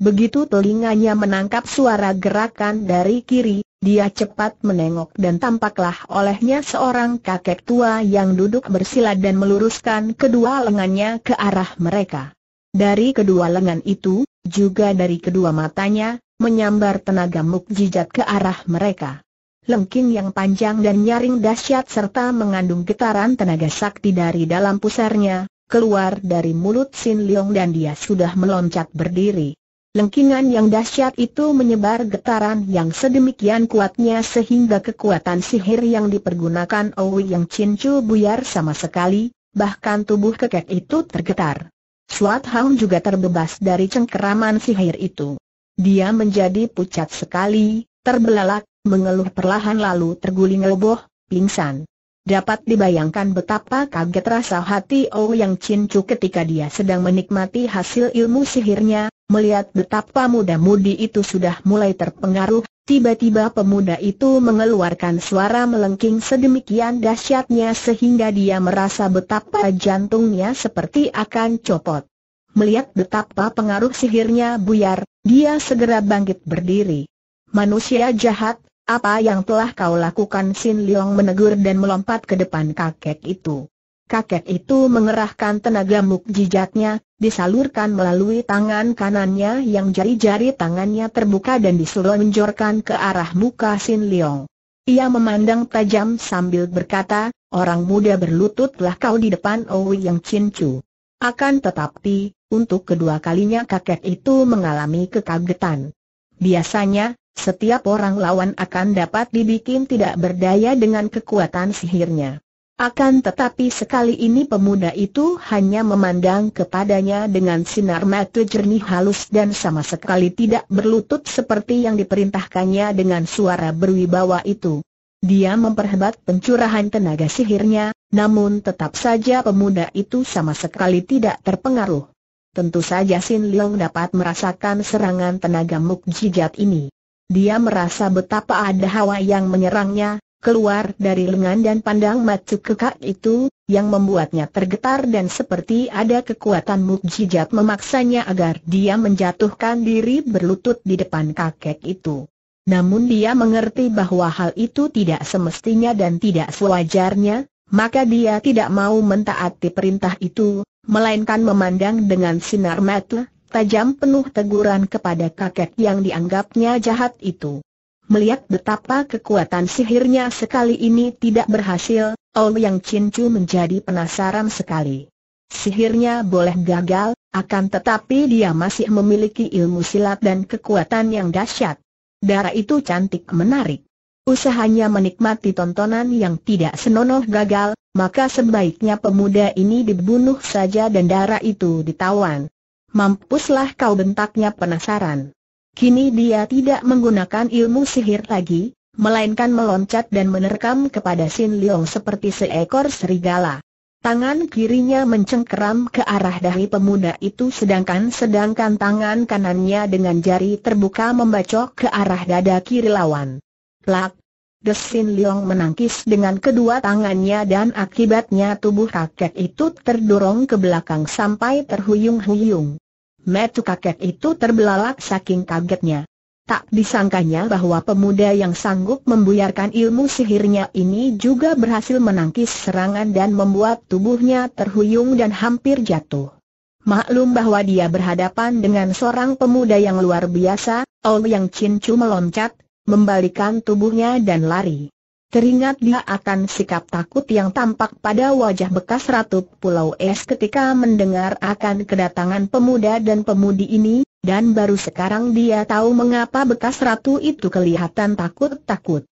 Begitu telinganya menangkap suara gerakan dari kiri, dia cepat menengok dan tampaklah olehnya seorang kakek tua yang duduk bersila dan meluruskan kedua lengannya ke arah mereka. Dari kedua lengan itu, juga dari kedua matanya, menyambar tenaga mukjizat ke arah mereka. Lengking yang panjang dan nyaring dahsyat serta mengandung getaran tenaga sakti dari dalam pusarnya, keluar dari mulut Sin Leong dan dia sudah meloncat berdiri. Lengkingan yang dahsyat itu menyebar getaran yang sedemikian kuatnya sehingga kekuatan sihir yang dipergunakan Owi Yang cincu buyar sama sekali, bahkan tubuh kekek itu tergetar. Suat Hang juga terbebas dari cengkeraman sihir itu. Dia menjadi pucat sekali, terbelalak, mengeluh perlahan lalu terguling roboh, pingsan. Dapat dibayangkan betapa kaget rasa hati Ouyang Chin Chu ketika dia sedang menikmati hasil ilmu sihirnya, Melihat betapa muda-mudi itu sudah mulai terpengaruh, tiba-tiba pemuda itu mengeluarkan suara melengking sedemikian dahsyatnya sehingga dia merasa betapa jantungnya seperti akan copot. Melihat betapa pengaruh sihirnya buyar, dia segera bangkit berdiri. Manusia jahat, apa yang telah kau lakukan Sin Liang menegur dan melompat ke depan kakek itu kakek itu mengerahkan tenaga mukjizatnya, disalurkan melalui tangan kanannya yang jari-jari tangannya terbuka dan diselonjorkan ke arah muka Sin Leong. Ia memandang tajam sambil berkata, orang muda berlututlah kau di depan Owi oh yang cincu. Akan tetapi, untuk kedua kalinya kakek itu mengalami kekagetan. Biasanya, setiap orang lawan akan dapat dibikin tidak berdaya dengan kekuatan sihirnya. Akan tetapi sekali ini pemuda itu hanya memandang kepadanya dengan sinar mata jernih halus dan sama sekali tidak berlutut seperti yang diperintahkannya dengan suara berwibawa itu. Dia memperhebat pencurahan tenaga sihirnya, namun tetap saja pemuda itu sama sekali tidak terpengaruh. Tentu saja Sin Leong dapat merasakan serangan tenaga mukjizat ini. Dia merasa betapa ada hawa yang menyerangnya, keluar dari lengan dan pandang macu kekak itu, yang membuatnya tergetar dan seperti ada kekuatan mukjizat memaksanya agar dia menjatuhkan diri berlutut di depan kakek itu. Namun dia mengerti bahwa hal itu tidak semestinya dan tidak sewajarnya, maka dia tidak mau mentaati perintah itu, melainkan memandang dengan sinar mata tajam penuh teguran kepada kakek yang dianggapnya jahat itu melihat betapa kekuatan sihirnya sekali ini tidak berhasil, Ol Yang Chin menjadi penasaran sekali. Sihirnya boleh gagal, akan tetapi dia masih memiliki ilmu silat dan kekuatan yang dahsyat. Darah itu cantik menarik. Usahanya menikmati tontonan yang tidak senonoh gagal, maka sebaiknya pemuda ini dibunuh saja dan darah itu ditawan. Mampuslah kau bentaknya penasaran. Kini dia tidak menggunakan ilmu sihir lagi, melainkan meloncat dan menerkam kepada Sin Leong seperti seekor serigala. Tangan kirinya mencengkeram ke arah dahi pemuda itu sedangkan sedangkan tangan kanannya dengan jari terbuka membacok ke arah dada kiri lawan. Plak! Desin Leong menangkis dengan kedua tangannya dan akibatnya tubuh kakek itu terdorong ke belakang sampai terhuyung-huyung. Metu kakek itu terbelalak saking kagetnya. Tak disangkanya bahwa pemuda yang sanggup membuyarkan ilmu sihirnya ini juga berhasil menangkis serangan dan membuat tubuhnya terhuyung dan hampir jatuh. Maklum bahwa dia berhadapan dengan seorang pemuda yang luar biasa, Ouyang Chin Chu meloncat, membalikan tubuhnya dan lari. Teringat dia akan sikap takut yang tampak pada wajah bekas Ratu Pulau Es ketika mendengar akan kedatangan pemuda dan pemudi ini, dan baru sekarang dia tahu mengapa bekas Ratu itu kelihatan takut-takut.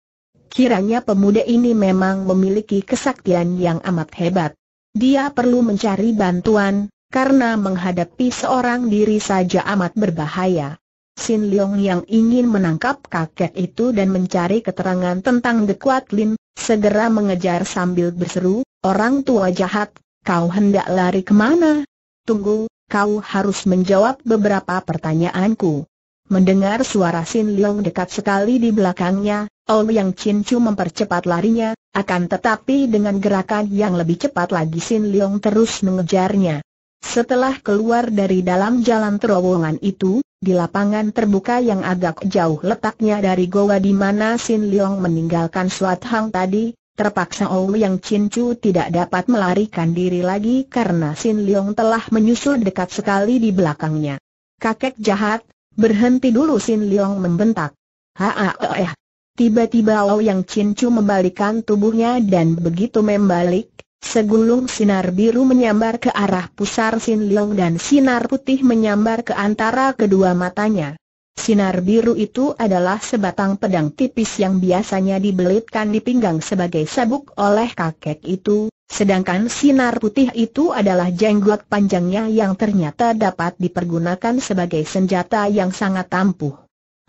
Kiranya pemuda ini memang memiliki kesaktian yang amat hebat. Dia perlu mencari bantuan, karena menghadapi seorang diri saja amat berbahaya. Sin Leong yang ingin menangkap kakek itu dan mencari keterangan tentang The Kuat Lin, segera mengejar sambil berseru, Orang tua jahat, kau hendak lari kemana? Tunggu, kau harus menjawab beberapa pertanyaanku. Mendengar suara Sin Leong dekat sekali di belakangnya, Ol Yang Chin Chu mempercepat larinya, akan tetapi dengan gerakan yang lebih cepat lagi Sin Leong terus mengejarnya. Setelah keluar dari dalam jalan terowongan itu, di lapangan terbuka yang agak jauh letaknya dari goa di mana Sin Leong meninggalkan Suat Hang tadi, terpaksa Ouyang Yang Cincu tidak dapat melarikan diri lagi karena Sin Leong telah menyusul dekat sekali di belakangnya. Kakek jahat, berhenti dulu Sin Leong membentak. Haa eh. Tiba-tiba Ouyang Yang Cincu membalikan tubuhnya dan begitu membalik, Segulung sinar biru menyambar ke arah pusar Sin Leong dan sinar putih menyambar ke antara kedua matanya. Sinar biru itu adalah sebatang pedang tipis yang biasanya dibelitkan di pinggang sebagai sabuk oleh kakek itu, sedangkan sinar putih itu adalah jenggot panjangnya yang ternyata dapat dipergunakan sebagai senjata yang sangat ampuh.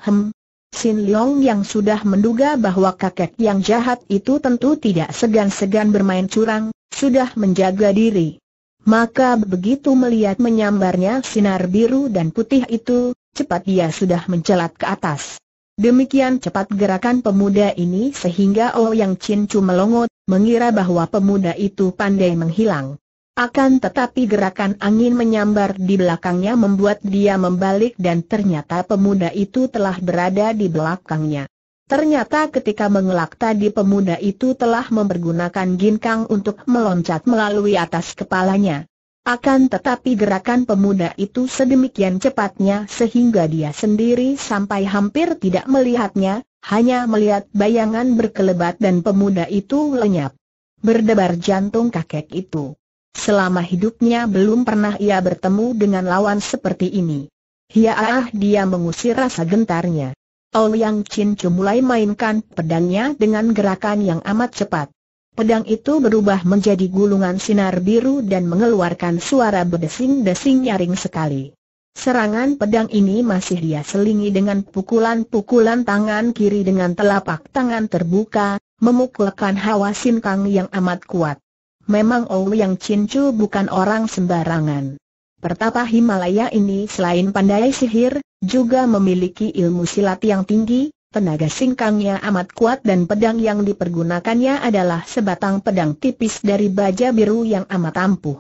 Hem, Sin Leong yang sudah menduga bahwa kakek yang jahat itu tentu tidak segan-segan bermain curang, sudah menjaga diri. Maka begitu melihat menyambarnya sinar biru dan putih itu, cepat dia sudah mencelat ke atas. Demikian cepat gerakan pemuda ini sehingga Oh Yang Chin Chu melongot, mengira bahwa pemuda itu pandai menghilang. Akan tetapi gerakan angin menyambar di belakangnya membuat dia membalik dan ternyata pemuda itu telah berada di belakangnya. Ternyata ketika mengelak tadi pemuda itu telah mempergunakan ginkang untuk meloncat melalui atas kepalanya. Akan tetapi gerakan pemuda itu sedemikian cepatnya sehingga dia sendiri sampai hampir tidak melihatnya, hanya melihat bayangan berkelebat dan pemuda itu lenyap. Berdebar jantung kakek itu. Selama hidupnya belum pernah ia bertemu dengan lawan seperti ini. ah dia mengusir rasa gentarnya. Ouyang Chin Chu mulai mainkan pedangnya dengan gerakan yang amat cepat. Pedang itu berubah menjadi gulungan sinar biru dan mengeluarkan suara berdesing-desing nyaring sekali. Serangan pedang ini masih dia selingi dengan pukulan-pukulan tangan kiri dengan telapak tangan terbuka, memukulkan hawa sinkang yang amat kuat memang yang Cincu bukan orang sembarangan. Pertapa Himalaya ini selain pandai sihir, juga memiliki ilmu silat yang tinggi, tenaga singkangnya amat kuat dan pedang yang dipergunakannya adalah sebatang pedang tipis dari baja biru yang amat ampuh.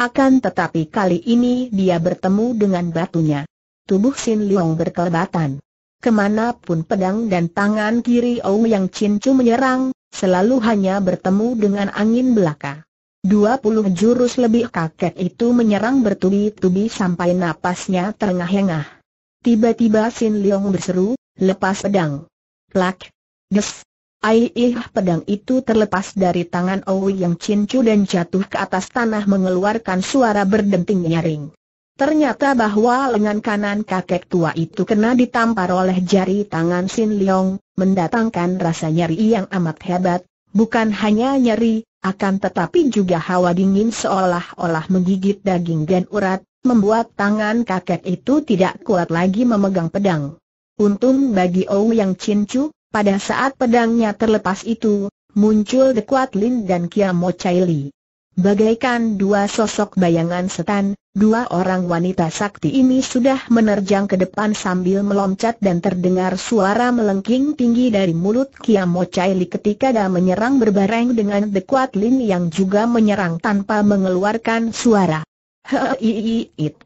Akan tetapi kali ini dia bertemu dengan batunya. Tubuh Sin Liong berkelebatan. Kemanapun pedang dan tangan kiri Ou Yang Chin Chu menyerang, selalu hanya bertemu dengan angin belaka. 20 jurus lebih kakek itu menyerang bertubi-tubi sampai napasnya terengah-engah. Tiba-tiba Sin Leong berseru, lepas pedang. Plak! Des! ih pedang itu terlepas dari tangan Owi yang cincu dan jatuh ke atas tanah mengeluarkan suara berdenting nyaring. Ternyata bahwa lengan kanan kakek tua itu kena ditampar oleh jari tangan Sin Leong, mendatangkan rasa nyeri yang amat hebat, bukan hanya nyeri, akan tetapi juga hawa dingin seolah-olah menggigit daging dan urat, membuat tangan kakek itu tidak kuat lagi memegang pedang. Untung bagi Ou yang cincu, pada saat pedangnya terlepas itu, muncul Dekuat Lin dan Kiamo Mo Chai Li. Bagaikan dua sosok bayangan setan, dua orang wanita sakti ini sudah menerjang ke depan sambil meloncat dan terdengar suara melengking tinggi dari mulut Kiamo Chaili ketika dia menyerang berbareng dengan The Kuat Lin yang juga menyerang tanpa mengeluarkan suara. Hei, it.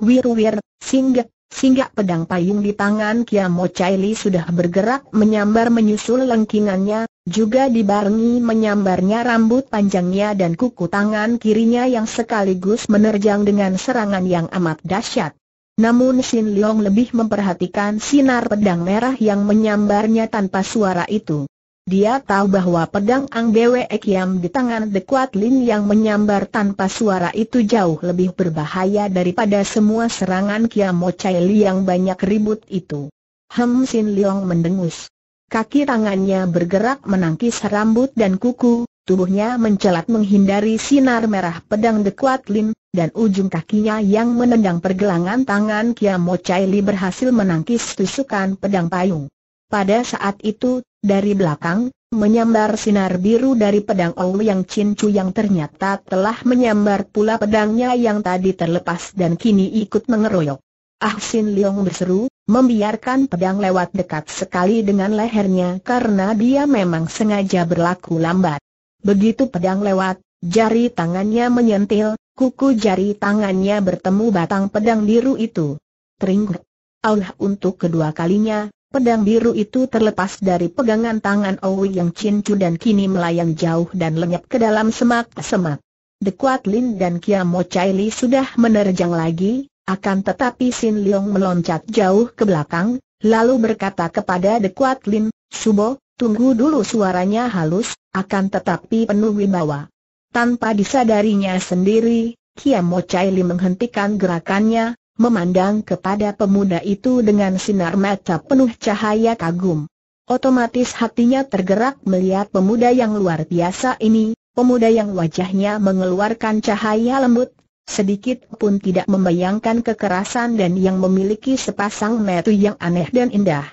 Wir wir, singgah, Singgah pedang payung di tangan Kiamo Li sudah bergerak menyambar menyusul lengkingannya, juga dibarengi menyambarnya rambut panjangnya dan kuku tangan kirinya yang sekaligus menerjang dengan serangan yang amat dahsyat. Namun Sin Leong lebih memperhatikan sinar pedang merah yang menyambarnya tanpa suara itu. Dia tahu bahwa pedang Ang Bwe Kiam di tangan dekuatlin Lin yang menyambar tanpa suara itu jauh lebih berbahaya daripada semua serangan Kiam Mo Chai Li yang banyak ribut itu. Hem Sin Leong mendengus. Kaki tangannya bergerak menangkis rambut dan kuku, tubuhnya mencelat menghindari sinar merah pedang dekuatlin, Lin, dan ujung kakinya yang menendang pergelangan tangan Kiam Mo Chai Li berhasil menangkis tusukan pedang payung. Pada saat itu, dari belakang, menyambar sinar biru dari pedang Ou yang Chu yang ternyata telah menyambar pula pedangnya yang tadi terlepas dan kini ikut mengeroyok. Ah Sin Leong berseru, membiarkan pedang lewat dekat sekali dengan lehernya karena dia memang sengaja berlaku lambat. Begitu pedang lewat, jari tangannya menyentil, kuku jari tangannya bertemu batang pedang biru itu. Teringgut. Allah untuk kedua kalinya, Pedang biru itu terlepas dari pegangan tangan Owi yang cincu dan kini melayang jauh dan lenyap ke dalam semak-semak. Dekuat Lin dan Mo Chai Li sudah menerjang lagi, akan tetapi Sin Leong meloncat jauh ke belakang, lalu berkata kepada Dekuat Lin, Subo, tunggu dulu suaranya halus, akan tetapi penuh wibawa. Tanpa disadarinya sendiri, Mo Chai Li menghentikan gerakannya, memandang kepada pemuda itu dengan sinar mata penuh cahaya kagum. Otomatis hatinya tergerak melihat pemuda yang luar biasa ini, pemuda yang wajahnya mengeluarkan cahaya lembut, sedikit pun tidak membayangkan kekerasan dan yang memiliki sepasang metu yang aneh dan indah.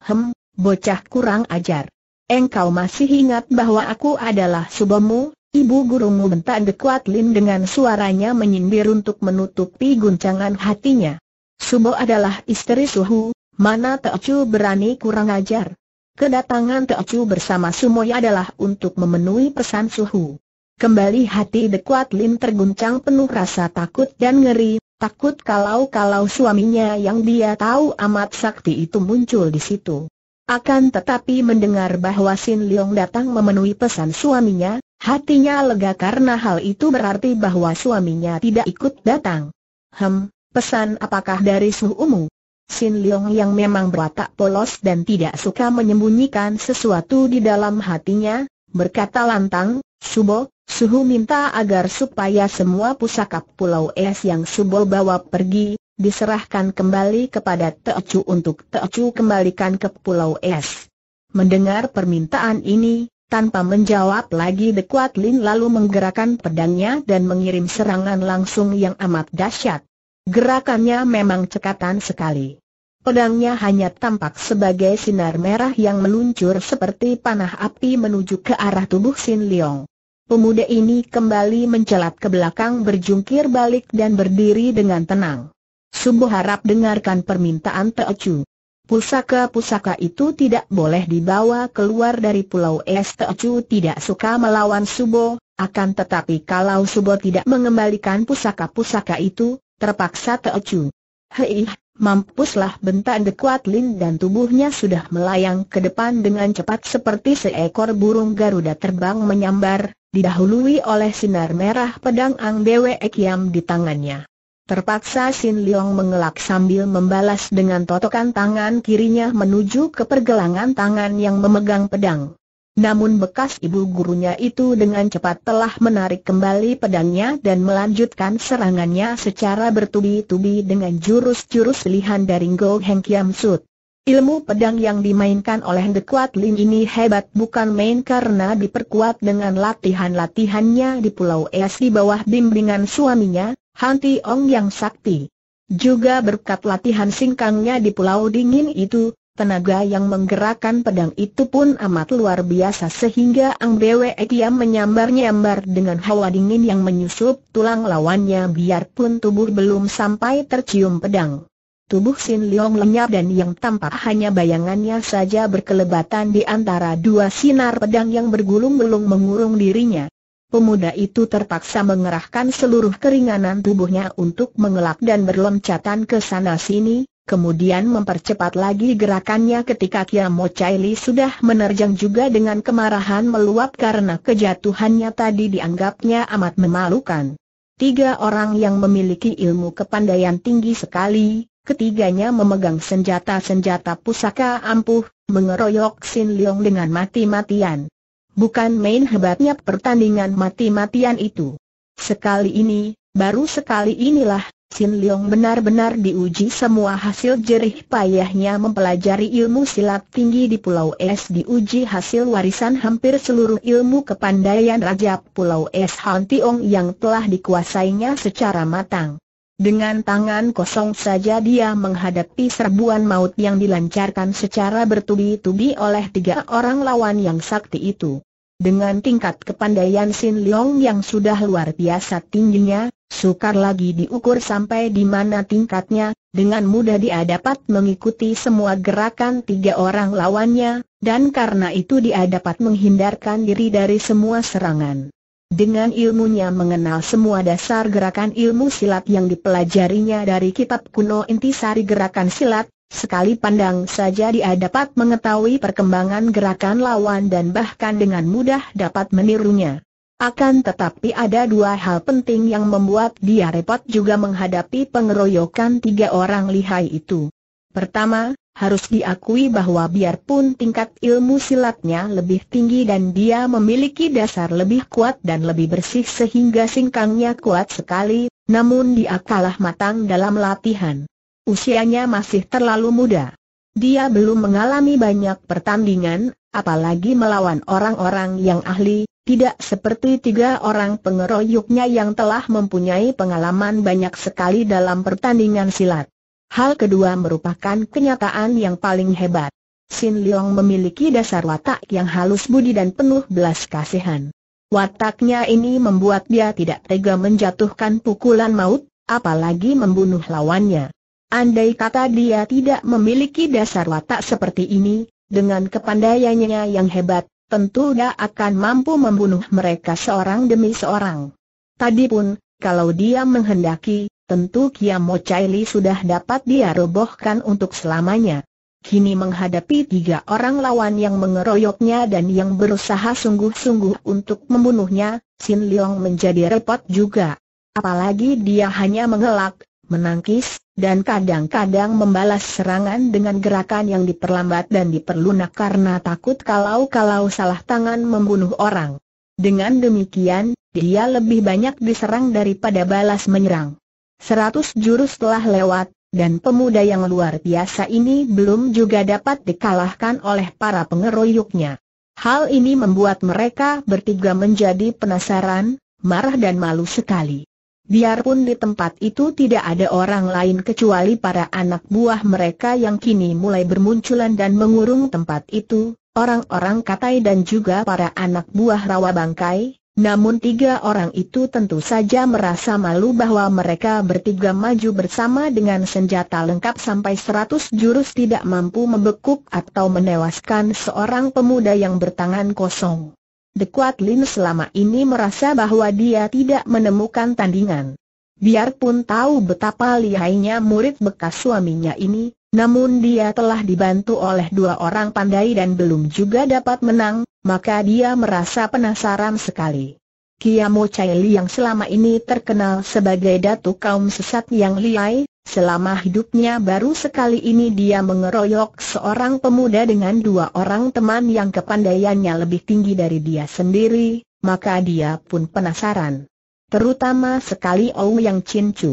Hem, bocah kurang ajar. Engkau masih ingat bahwa aku adalah subamu? Ibu gurumu bentak Dekuat Lin dengan suaranya menyindir untuk menutupi guncangan hatinya. Subo adalah istri Suhu, mana Teocu berani kurang ajar. Kedatangan Teocu bersama Sumoy adalah untuk memenuhi pesan Suhu. Kembali hati Dekuat Lin terguncang penuh rasa takut dan ngeri, takut kalau-kalau suaminya yang dia tahu amat sakti itu muncul di situ. Akan tetapi mendengar bahwa Sin Leong datang memenuhi pesan suaminya, Hatinya lega karena hal itu berarti bahwa suaminya tidak ikut datang. Hem, pesan apakah dari Umu? Sin Leong yang memang berwatak polos dan tidak suka menyembunyikan sesuatu di dalam hatinya, berkata lantang, Subo, Suhu minta agar supaya semua pusaka Pulau Es yang Subo bawa pergi, diserahkan kembali kepada Teocu untuk Teocu kembalikan ke Pulau Es. Mendengar permintaan ini, tanpa menjawab lagi The Kuat Lin lalu menggerakkan pedangnya dan mengirim serangan langsung yang amat dahsyat. Gerakannya memang cekatan sekali. Pedangnya hanya tampak sebagai sinar merah yang meluncur seperti panah api menuju ke arah tubuh Sin Leong. Pemuda ini kembali mencelat ke belakang berjungkir balik dan berdiri dengan tenang. Subuh harap dengarkan permintaan Teocu. Pusaka-pusaka itu tidak boleh dibawa keluar dari pulau Estecu tidak suka melawan Subo, akan tetapi kalau Subo tidak mengembalikan pusaka-pusaka itu, terpaksa Teocu. Hei, mampuslah bentak Dekuat Lin dan tubuhnya sudah melayang ke depan dengan cepat seperti seekor burung Garuda terbang menyambar, didahului oleh sinar merah pedang Ang Dewe Ekiam di tangannya. Terpaksa Sin Leong mengelak sambil membalas dengan totokan tangan kirinya menuju ke pergelangan tangan yang memegang pedang. Namun bekas ibu gurunya itu dengan cepat telah menarik kembali pedangnya dan melanjutkan serangannya secara bertubi-tubi dengan jurus-jurus lihan dari Go Heng Kiam Sut. Ilmu pedang yang dimainkan oleh The Kuat Lin ini hebat bukan main karena diperkuat dengan latihan-latihannya di Pulau Es di bawah bimbingan suaminya, Hanti Ong yang sakti. Juga berkat latihan singkangnya di pulau dingin itu, tenaga yang menggerakkan pedang itu pun amat luar biasa sehingga Ang Bwe Kiam menyambar-nyambar dengan hawa dingin yang menyusup tulang lawannya biarpun tubuh belum sampai tercium pedang. Tubuh Sin Leong lenyap dan yang tampak hanya bayangannya saja berkelebatan di antara dua sinar pedang yang bergulung-gulung mengurung dirinya pemuda itu terpaksa mengerahkan seluruh keringanan tubuhnya untuk mengelak dan berloncatan ke sana-sini, kemudian mempercepat lagi gerakannya ketika Kiamo Chaili sudah menerjang juga dengan kemarahan meluap karena kejatuhannya tadi dianggapnya amat memalukan. Tiga orang yang memiliki ilmu kepandaian tinggi sekali, ketiganya memegang senjata-senjata pusaka ampuh, mengeroyok Sin Leong dengan mati-matian. Bukan main hebatnya pertandingan mati-matian itu. Sekali ini, baru sekali inilah, Sin Leong benar-benar diuji semua hasil jerih payahnya mempelajari ilmu silat tinggi di Pulau Es diuji hasil warisan hampir seluruh ilmu kepandaian Raja Pulau Es Han Tiong yang telah dikuasainya secara matang. Dengan tangan kosong saja dia menghadapi serbuan maut yang dilancarkan secara bertubi-tubi oleh tiga orang lawan yang sakti itu. Dengan tingkat kepandaian Sin Leong yang sudah luar biasa tingginya, sukar lagi diukur sampai di mana tingkatnya, dengan mudah dia dapat mengikuti semua gerakan tiga orang lawannya, dan karena itu dia dapat menghindarkan diri dari semua serangan. Dengan ilmunya mengenal semua dasar gerakan ilmu silat yang dipelajarinya dari kitab kuno intisari gerakan silat, Sekali pandang saja dia dapat mengetahui perkembangan gerakan lawan dan bahkan dengan mudah dapat menirunya. Akan tetapi ada dua hal penting yang membuat dia repot juga menghadapi pengeroyokan tiga orang lihai itu. Pertama, harus diakui bahwa biarpun tingkat ilmu silatnya lebih tinggi dan dia memiliki dasar lebih kuat dan lebih bersih sehingga singkangnya kuat sekali, namun dia kalah matang dalam latihan. Usianya masih terlalu muda. Dia belum mengalami banyak pertandingan, apalagi melawan orang-orang yang ahli, tidak seperti tiga orang pengeroyoknya yang telah mempunyai pengalaman banyak sekali dalam pertandingan silat. Hal kedua merupakan kenyataan yang paling hebat. Sin Leong memiliki dasar watak yang halus budi dan penuh belas kasihan. Wataknya ini membuat dia tidak tega menjatuhkan pukulan maut, apalagi membunuh lawannya. Andai kata dia tidak memiliki dasar watak seperti ini, dengan kepandaiannya yang hebat, tentu dia akan mampu membunuh mereka seorang demi seorang. Tadi pun, kalau dia menghendaki, tentu Kiamo Chaili sudah dapat dia robohkan untuk selamanya. Kini menghadapi tiga orang lawan yang mengeroyoknya dan yang berusaha sungguh-sungguh untuk membunuhnya, Sin Liang menjadi repot juga. Apalagi dia hanya mengelak, menangkis, dan kadang-kadang membalas serangan dengan gerakan yang diperlambat dan diperlunak karena takut kalau-kalau salah tangan membunuh orang. Dengan demikian, dia lebih banyak diserang daripada balas menyerang. Seratus jurus telah lewat, dan pemuda yang luar biasa ini belum juga dapat dikalahkan oleh para pengeroyoknya. Hal ini membuat mereka bertiga menjadi penasaran, marah dan malu sekali. Biarpun di tempat itu tidak ada orang lain kecuali para anak buah mereka yang kini mulai bermunculan dan mengurung tempat itu, orang-orang Katai dan juga para anak buah Rawa Bangkai, namun tiga orang itu tentu saja merasa malu bahwa mereka bertiga maju bersama dengan senjata lengkap sampai seratus jurus tidak mampu membekuk atau menewaskan seorang pemuda yang bertangan kosong. The Kuat Lin selama ini merasa bahwa dia tidak menemukan tandingan. Biarpun tahu betapa lihainya murid bekas suaminya ini, namun dia telah dibantu oleh dua orang pandai dan belum juga dapat menang, maka dia merasa penasaran sekali. Kiamo Chai Li yang selama ini terkenal sebagai datu kaum sesat yang lihai, Selama hidupnya baru sekali ini dia mengeroyok seorang pemuda dengan dua orang teman yang kepandaiannya lebih tinggi dari dia sendiri, maka dia pun penasaran. Terutama sekali Yang Chin Chu.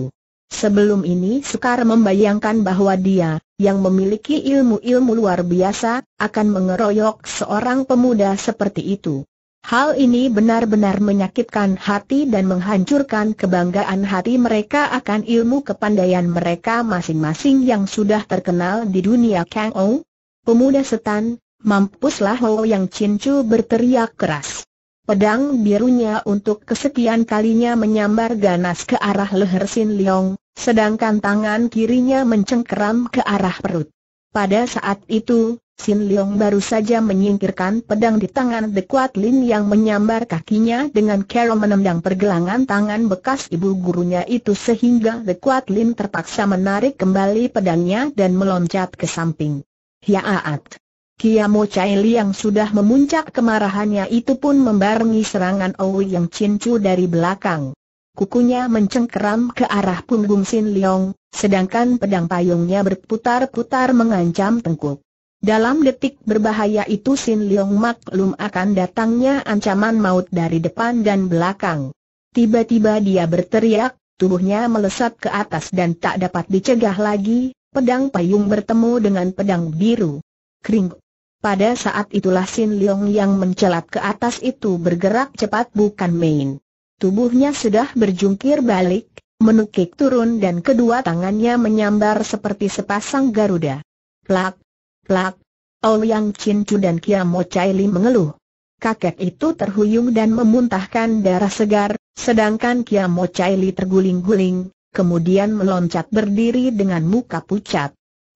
Sebelum ini Sukar membayangkan bahwa dia, yang memiliki ilmu-ilmu luar biasa, akan mengeroyok seorang pemuda seperti itu. Hal ini benar-benar menyakitkan hati dan menghancurkan kebanggaan hati mereka akan ilmu kepandaian mereka masing-masing yang sudah terkenal di dunia Kang Ou. Pemuda setan, mampuslah Ho Yang cincu berteriak keras. Pedang birunya untuk kesekian kalinya menyambar ganas ke arah leher Sin Leong, sedangkan tangan kirinya mencengkeram ke arah perut. Pada saat itu, Sin Leong baru saja menyingkirkan pedang di tangan The Kuat Lin yang menyambar kakinya dengan Carol menendang pergelangan tangan bekas ibu gurunya itu sehingga The Kuat Lin terpaksa menarik kembali pedangnya dan meloncat ke samping. Hiaat! Kiamo Chai Li yang sudah memuncak kemarahannya itu pun membarengi serangan Owi yang cincu dari belakang. Kukunya mencengkeram ke arah punggung Sin Leong, sedangkan pedang payungnya berputar-putar mengancam tengkuk. Dalam detik berbahaya itu Sin Leong maklum akan datangnya ancaman maut dari depan dan belakang. Tiba-tiba dia berteriak, tubuhnya melesat ke atas dan tak dapat dicegah lagi, pedang payung bertemu dengan pedang biru. Kring. Pada saat itulah Sin Leong yang mencelat ke atas itu bergerak cepat bukan main. Tubuhnya sudah berjungkir balik, menukik turun dan kedua tangannya menyambar seperti sepasang Garuda. Plak! Plak! Ouyang oh, Cincu dan Kiamo Chai Li mengeluh. Kakek itu terhuyung dan memuntahkan darah segar, sedangkan Kiamo Chai Li terguling-guling, kemudian meloncat berdiri dengan muka pucat.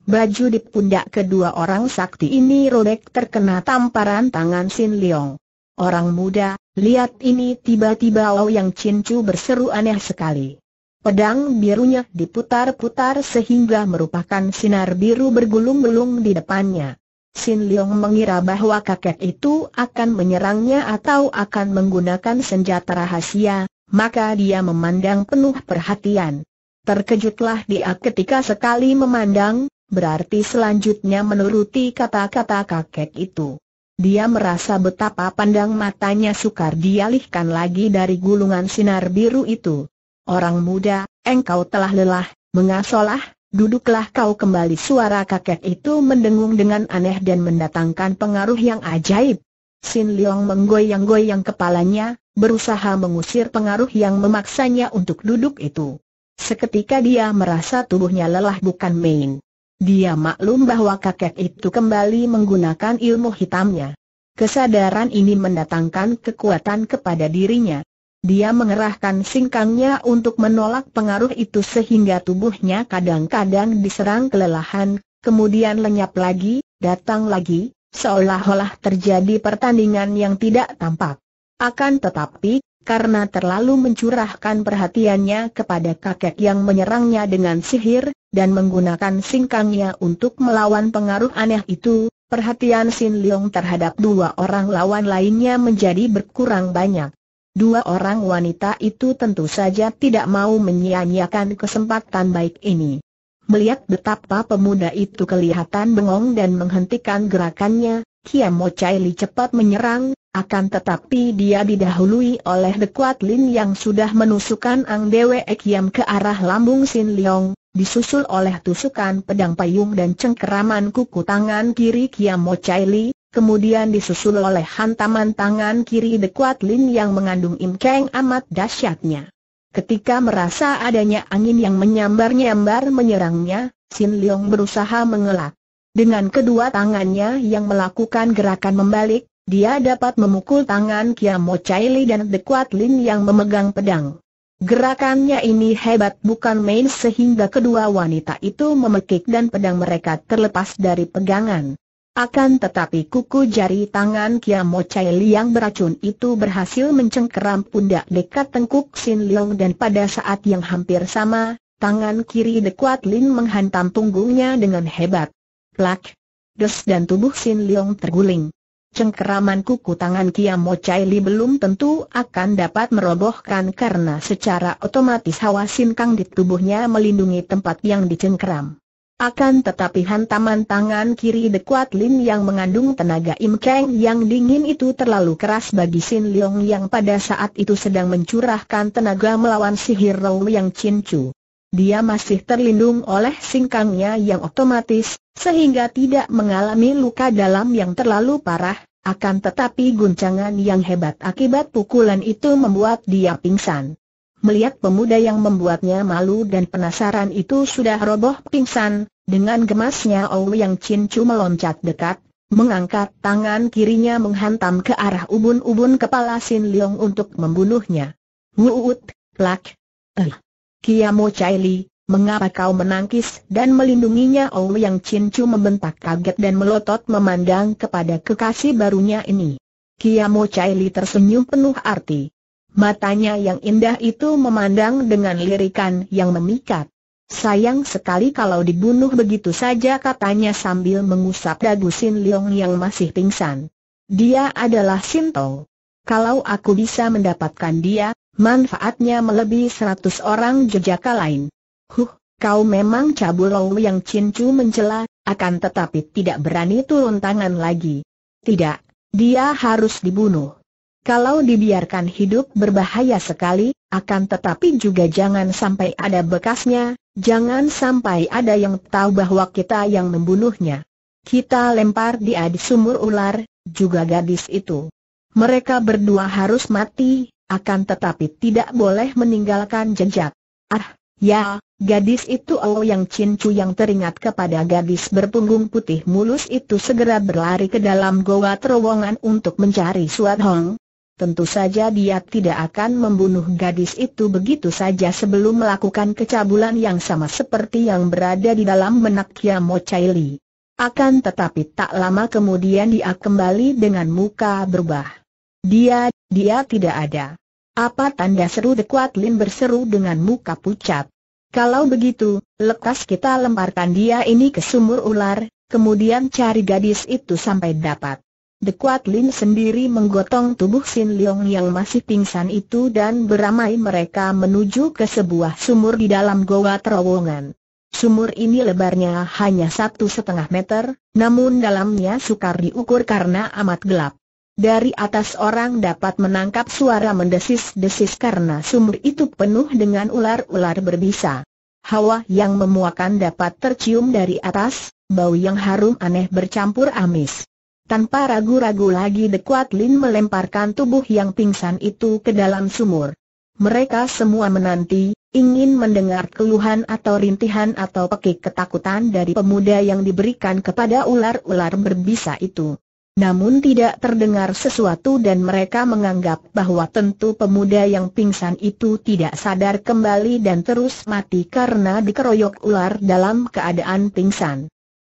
Baju di pundak kedua orang sakti ini robek terkena tamparan tangan Sin Leong. Orang muda, lihat ini tiba-tiba Ouyang oh Cincu berseru aneh sekali. Pedang birunya diputar-putar sehingga merupakan sinar biru bergulung-gulung di depannya. Sin Leong mengira bahwa kakek itu akan menyerangnya atau akan menggunakan senjata rahasia, maka dia memandang penuh perhatian. Terkejutlah dia ketika sekali memandang, berarti selanjutnya menuruti kata-kata kakek itu. Dia merasa betapa pandang matanya sukar dialihkan lagi dari gulungan sinar biru itu. Orang muda, engkau telah lelah, mengasolah, duduklah kau kembali Suara kakek itu mendengung dengan aneh dan mendatangkan pengaruh yang ajaib Sin Leong menggoyang-goyang kepalanya, berusaha mengusir pengaruh yang memaksanya untuk duduk itu Seketika dia merasa tubuhnya lelah bukan main dia maklum bahwa kakek itu kembali menggunakan ilmu hitamnya. Kesadaran ini mendatangkan kekuatan kepada dirinya. Dia mengerahkan singkangnya untuk menolak pengaruh itu sehingga tubuhnya kadang-kadang diserang kelelahan, kemudian lenyap lagi, datang lagi, seolah-olah terjadi pertandingan yang tidak tampak. Akan tetapi, karena terlalu mencurahkan perhatiannya kepada kakek yang menyerangnya dengan sihir, dan menggunakan singkangnya untuk melawan pengaruh aneh itu, perhatian Sin Leong terhadap dua orang lawan lainnya menjadi berkurang banyak. Dua orang wanita itu tentu saja tidak mau menyia-nyiakan kesempatan baik ini. Melihat betapa pemuda itu kelihatan bengong dan menghentikan gerakannya, Kiamo Chai cepat menyerang, akan tetapi dia didahului oleh The Kuat Lin yang sudah menusukkan Ang Dewe ke arah lambung Sin Leong, disusul oleh tusukan pedang payung dan cengkeraman kuku tangan kiri Kiamo Chai kemudian disusul oleh hantaman tangan kiri The Kuat Lin yang mengandung imkeng amat dahsyatnya. Ketika merasa adanya angin yang menyambar-nyambar menyerangnya, Sin Leong berusaha mengelak. Dengan kedua tangannya yang melakukan gerakan membalik, dia dapat memukul tangan Kiamo Chaili dan The Kuat Lin yang memegang pedang. Gerakannya ini hebat bukan main sehingga kedua wanita itu memekik dan pedang mereka terlepas dari pegangan. Akan tetapi kuku jari tangan Kiamo Chai yang beracun itu berhasil mencengkeram pundak dekat tengkuk Sin Leong dan pada saat yang hampir sama, tangan kiri dekuat Lin menghantam punggungnya dengan hebat. Plak! Des dan tubuh Sin Leong terguling. Cengkeraman kuku tangan Kiamo Chai Li belum tentu akan dapat merobohkan karena secara otomatis hawa Sin Kang di tubuhnya melindungi tempat yang dicengkeram. Akan tetapi hantaman tangan kiri Kuat Lin yang mengandung tenaga Im Kang yang dingin itu terlalu keras bagi Sin Leong yang pada saat itu sedang mencurahkan tenaga melawan sihir Rou yang cincu. Dia masih terlindung oleh singkangnya yang otomatis, sehingga tidak mengalami luka dalam yang terlalu parah, akan tetapi guncangan yang hebat akibat pukulan itu membuat dia pingsan. Melihat pemuda yang membuatnya malu dan penasaran itu sudah roboh pingsan, dengan gemasnya Yang Chin Chu meloncat dekat, mengangkat tangan kirinya menghantam ke arah ubun-ubun kepala Sin Leong untuk membunuhnya. Wuut, plak. Eh. Kiamo Chai Li, mengapa kau menangkis dan melindunginya Yang Chin Chu membentak kaget dan melotot memandang kepada kekasih barunya ini. Kiamo Chai Li tersenyum penuh arti. Matanya yang indah itu memandang dengan lirikan yang memikat. Sayang sekali kalau dibunuh begitu saja katanya sambil mengusap dagu Sin Leong yang masih pingsan. Dia adalah Sinto. Kalau aku bisa mendapatkan dia, manfaatnya melebihi seratus orang jejaka lain. Huh, kau memang cabulou yang cincu mencela, akan tetapi tidak berani turun tangan lagi. Tidak, dia harus dibunuh. Kalau dibiarkan hidup berbahaya sekali, akan tetapi juga jangan sampai ada bekasnya, jangan sampai ada yang tahu bahwa kita yang membunuhnya. Kita lempar dia di sumur ular, juga gadis itu. Mereka berdua harus mati, akan tetapi tidak boleh meninggalkan jejak. Ah, ya, Gadis itu Oh Yang cincu yang teringat kepada gadis berpunggung putih mulus itu segera berlari ke dalam goa terowongan untuk mencari Suat Hong, Tentu saja dia tidak akan membunuh gadis itu begitu saja sebelum melakukan kecabulan yang sama seperti yang berada di dalam menak Kiamo Chaili. Akan tetapi tak lama kemudian dia kembali dengan muka berubah. Dia, dia tidak ada. Apa tanda seru Dekuat Lin berseru dengan muka pucat. Kalau begitu, lekas kita lemparkan dia ini ke sumur ular, kemudian cari gadis itu sampai dapat. The Kuat Lin sendiri menggotong tubuh Sin Leong yang masih pingsan itu dan beramai mereka menuju ke sebuah sumur di dalam goa terowongan. Sumur ini lebarnya hanya satu setengah meter, namun dalamnya sukar diukur karena amat gelap. Dari atas orang dapat menangkap suara mendesis-desis karena sumur itu penuh dengan ular-ular berbisa. Hawa yang memuakan dapat tercium dari atas, bau yang harum aneh bercampur amis. Tanpa ragu-ragu lagi Kuat Lin melemparkan tubuh yang pingsan itu ke dalam sumur. Mereka semua menanti, ingin mendengar keluhan atau rintihan atau pekik ketakutan dari pemuda yang diberikan kepada ular-ular berbisa itu. Namun tidak terdengar sesuatu dan mereka menganggap bahwa tentu pemuda yang pingsan itu tidak sadar kembali dan terus mati karena dikeroyok ular dalam keadaan pingsan.